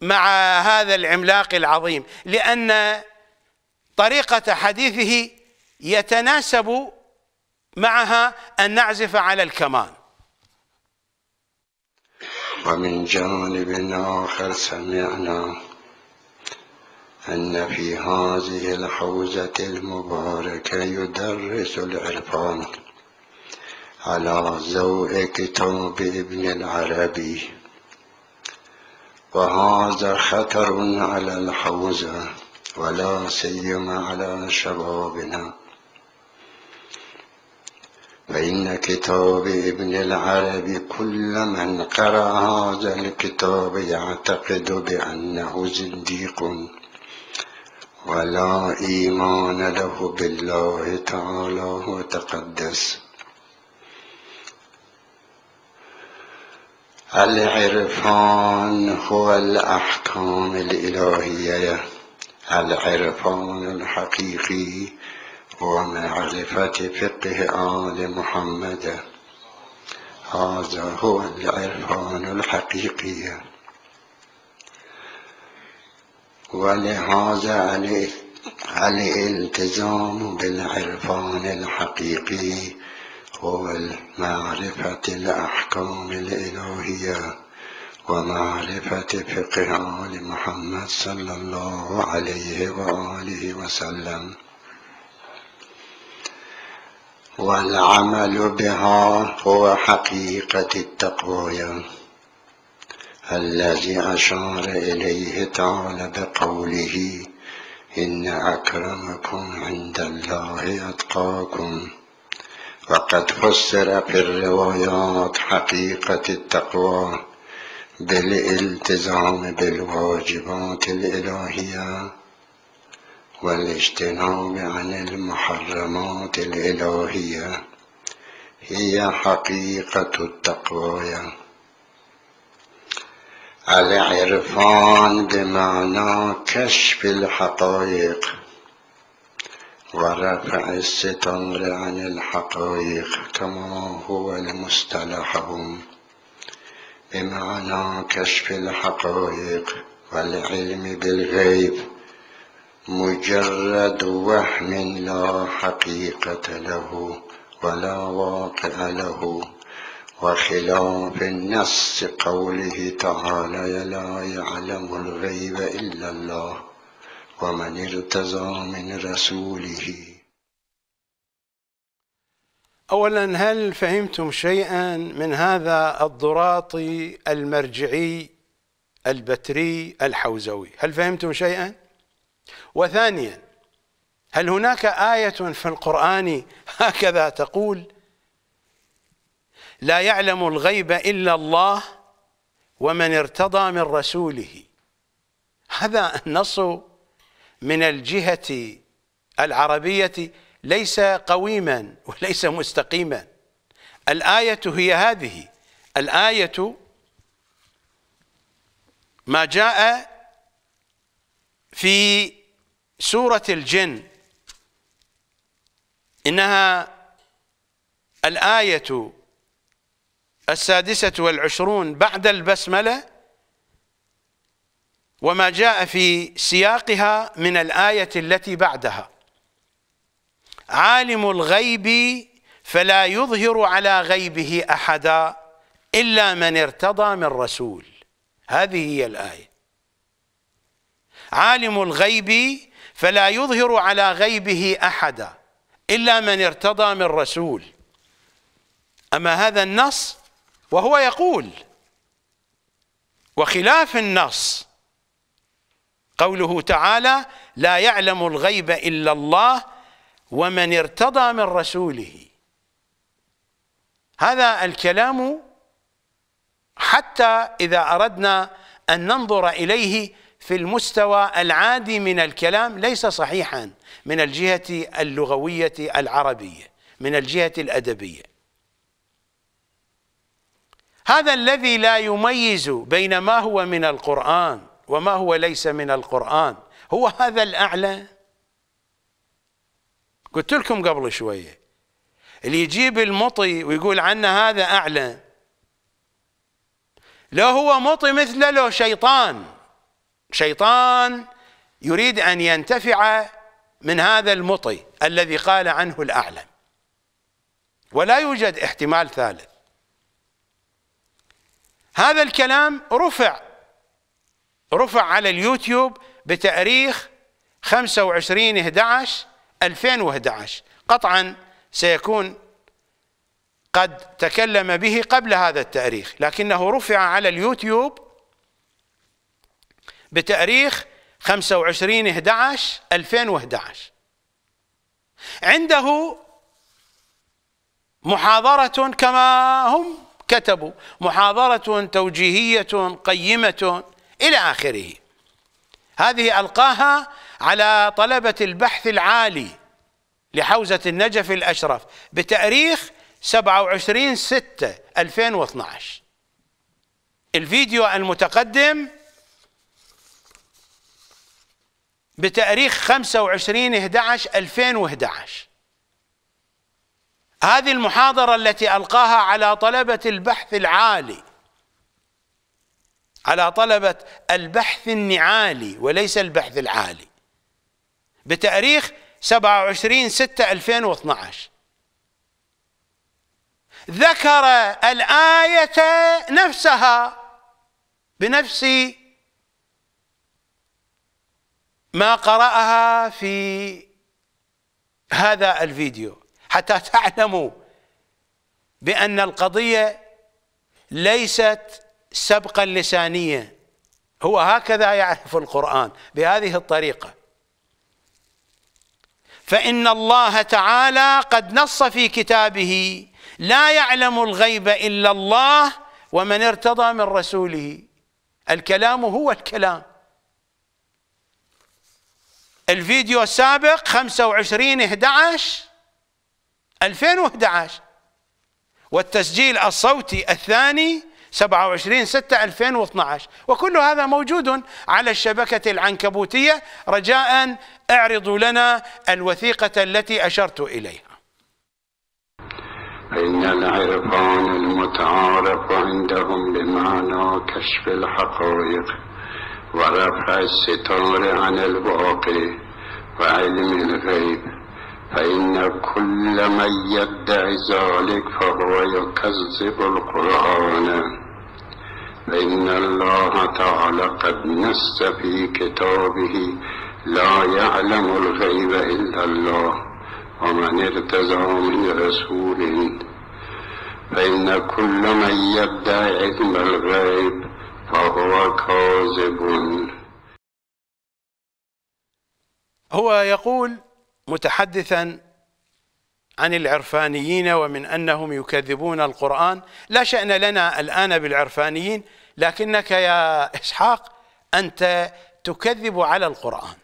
مع هذا العملاق العظيم لأن طريقة حديثه يتناسب معها أن نعزف على الكمان ومن جانب آخر سمعنا أن في هذه الحوزة المباركة يدرس العرفان على زوءك كتاب ابن العربي وهذا خطر على الحوزة ولا سيما على شبابنا فإن كتاب ابن العربي كل من قرأ هذا الكتاب يعتقد بأنه زنديق ولا إيمان له بالله تعالى وتقدس العرفان هو الأحكام الإلهية العرفان الحقيقي هو معرفة فقه آل محمد هذا هو العرفان الحقيقي ولهذا الالتزام بالعرفان الحقيقي ومعرفة الأحكام الإلهية ومعرفة فقه آل محمد صلى الله عليه وآله وسلم والعمل بها هو حقيقة التقوى الذي أشار إليه تعالى بقوله إن أكرمكم عند الله أتقاكم وقد فسر في الروايات حقيقة التقوى بالالتزام بالواجبات الإلهية والاجتناب عن المحرمات الإلهية هي حقيقة التقوى العرفان بمعنى كشف الحقائق ورفع الستر عن الحقائق كما هو لمصطلحهم بمعنى كشف الحقائق والعلم بالغيب مجرد وهم لا حقيقة له ولا واقع له وخلاف النص قوله تعالى لا يعلم الغيب إلا الله ومن ارتضى من رسوله اولا هل فهمتم شيئا من هذا الضراطي المرجعي البتري الحوزوي هل فهمتم شيئا وثانيا هل هناك آية في القرآن هكذا تقول لا يعلم الغيب إلا الله ومن ارتضى من رسوله هذا النص من الجهة العربية ليس قويما وليس مستقيما الآية هي هذه الآية ما جاء في سورة الجن إنها الآية السادسة والعشرون بعد البسملة وما جاء في سياقها من الآية التي بعدها عالم الغيب فلا يظهر على غيبه أحدا إلا من ارتضى من رسول هذه هي الآية عالم الغيب فلا يظهر على غيبه أحدا إلا من ارتضى من رسول أما هذا النص وهو يقول وخلاف النص قوله تعالى لا يعلم الغيب إلا الله ومن ارتضى من رسوله هذا الكلام حتى إذا أردنا أن ننظر إليه في المستوى العادي من الكلام ليس صحيحا من الجهة اللغوية العربية من الجهة الأدبية هذا الذي لا يميز بين ما هو من القرآن وما هو ليس من القرآن هو هذا الأعلى قلت لكم قبل شوية اللي يجيب المطي ويقول عنه هذا أعلى لو هو مطي مثله لو شيطان شيطان يريد أن ينتفع من هذا المطي الذي قال عنه الأعلى ولا يوجد احتمال ثالث هذا الكلام رفع رفع على اليوتيوب بتاريخ 25 11 2011 قطعا سيكون قد تكلم به قبل هذا التاريخ لكنه رفع على اليوتيوب بتاريخ 25 11 2011 عنده محاضرة كما هم كتبوا محاضرة توجيهية قيمة إلى آخره هذه ألقاها على طلبة البحث العالي لحوزة النجف الأشرف بتاريخ 27 6 2012 الفيديو المتقدم بتاريخ 25 11 2011 هذه المحاضرة التي ألقاها على طلبة البحث العالي على طلبة البحث النعالي وليس البحث العالي بتاريخ 27 6 2012 ذكر الآية نفسها بنفس ما قرأها في هذا الفيديو حتى تعلموا بأن القضية ليست السبقة اللسانية هو هكذا يعرف القرآن بهذه الطريقة فإن الله تعالى قد نص في كتابه لا يعلم الغيب إلا الله ومن ارتضى من رسوله الكلام هو الكلام الفيديو السابق 25 11 2011 والتسجيل الصوتي الثاني 27 6 2012 وكل هذا موجود على الشبكة العنكبوتية رجاء اعرضوا لنا الوثيقة التي أشرت إليها إن العرفان المتعارف عندهم بمعنى كشف الحقائق ورفع الستار عن الواقع وعلم الغيب فإن كل من يدعي ذلك فهو يكذب القرآن فإن الله تعالى قد نس في كتابه لا يعلم الغيب إلا الله ومن ارتزع من رسول فإن كل من يدعي علم الغيب فهو كاذب هو يقول متحدثا عن العرفانيين ومن انهم يكذبون القران لا شان لنا الان بالعرفانيين لكنك يا اسحاق انت تكذب على القران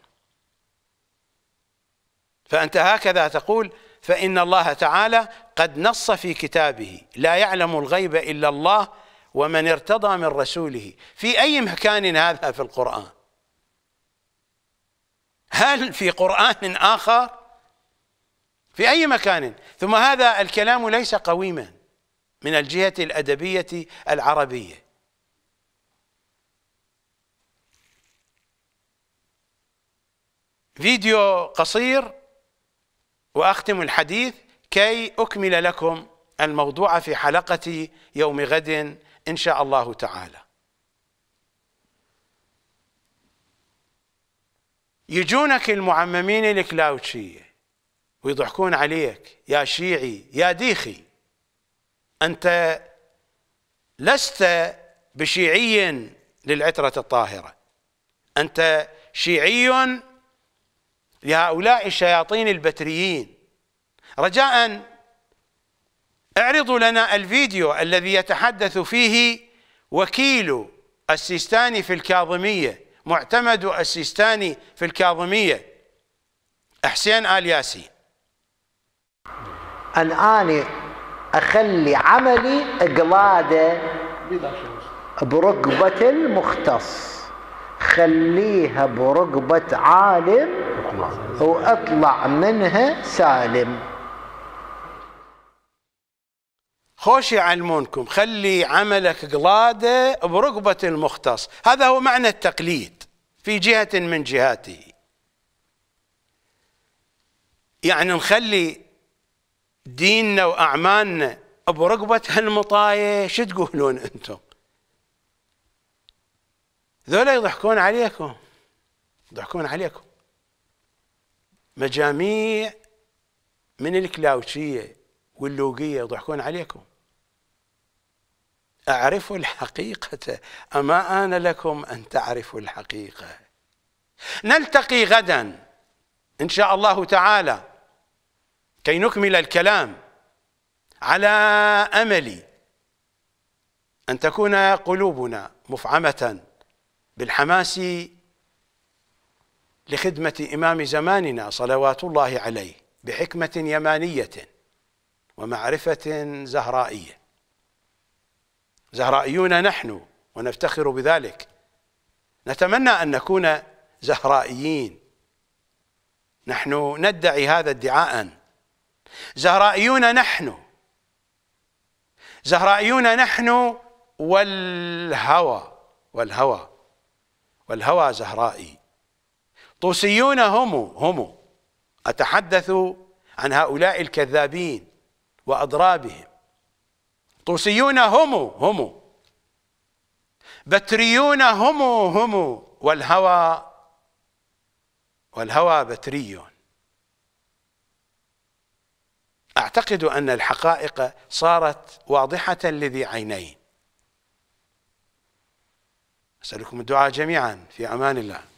فانت هكذا تقول فان الله تعالى قد نص في كتابه لا يعلم الغيب الا الله ومن ارتضى من رسوله في اي مكان هذا في القران هل في قران اخر في أي مكان ثم هذا الكلام ليس قويما من الجهة الأدبية العربية فيديو قصير وأختم الحديث كي أكمل لكم الموضوع في حلقة يوم غد إن شاء الله تعالى يجونك المعممين الكلاوتشيه ويضحكون عليك يا شيعي يا ديخي أنت لست بشيعي للعترة الطاهرة أنت شيعي لهؤلاء الشياطين البتريين رجاء اعرضوا لنا الفيديو الذي يتحدث فيه وكيل السيستاني في الكاظمية معتمد السيستاني في الكاظمية حسين آل ياسين أن أنا أخلي عملي قلادة بركبة المختص خليها بركبة عالم وأطلع منها سالم خوش يعلمونكم خلي عملك قلادة بركبة المختص هذا هو معنى التقليد في جهة من جهاته يعني نخلي ديننا واعمالنا برقبه هالمطايه شو تقولون انتم؟ ذولا يضحكون عليكم يضحكون عليكم مجاميع من الكلاوشيه واللوقيه يضحكون عليكم اعرفوا الحقيقه اما ان لكم ان تعرفوا الحقيقه نلتقي غدا ان شاء الله تعالى كي نكمل الكلام على أمل أن تكون قلوبنا مفعمة بالحماس لخدمة إمام زماننا صلوات الله عليه بحكمة يمانية ومعرفة زهرائية زهرائيون نحن ونفتخر بذلك نتمنى أن نكون زهرائيين نحن ندعي هذا ادعاءً زهرائيون نحن زهرائيون نحن والهوى والهوى والهوى زهرائي طوسيون هم هم أتحدث عن هؤلاء الكذابين وأضرابهم طوسيون هم هم بتريون هم هم والهوى والهوى بتريون أعتقد أن الحقائق صارت واضحة لذي عينين أسألكم الدعاء جميعا في أمان الله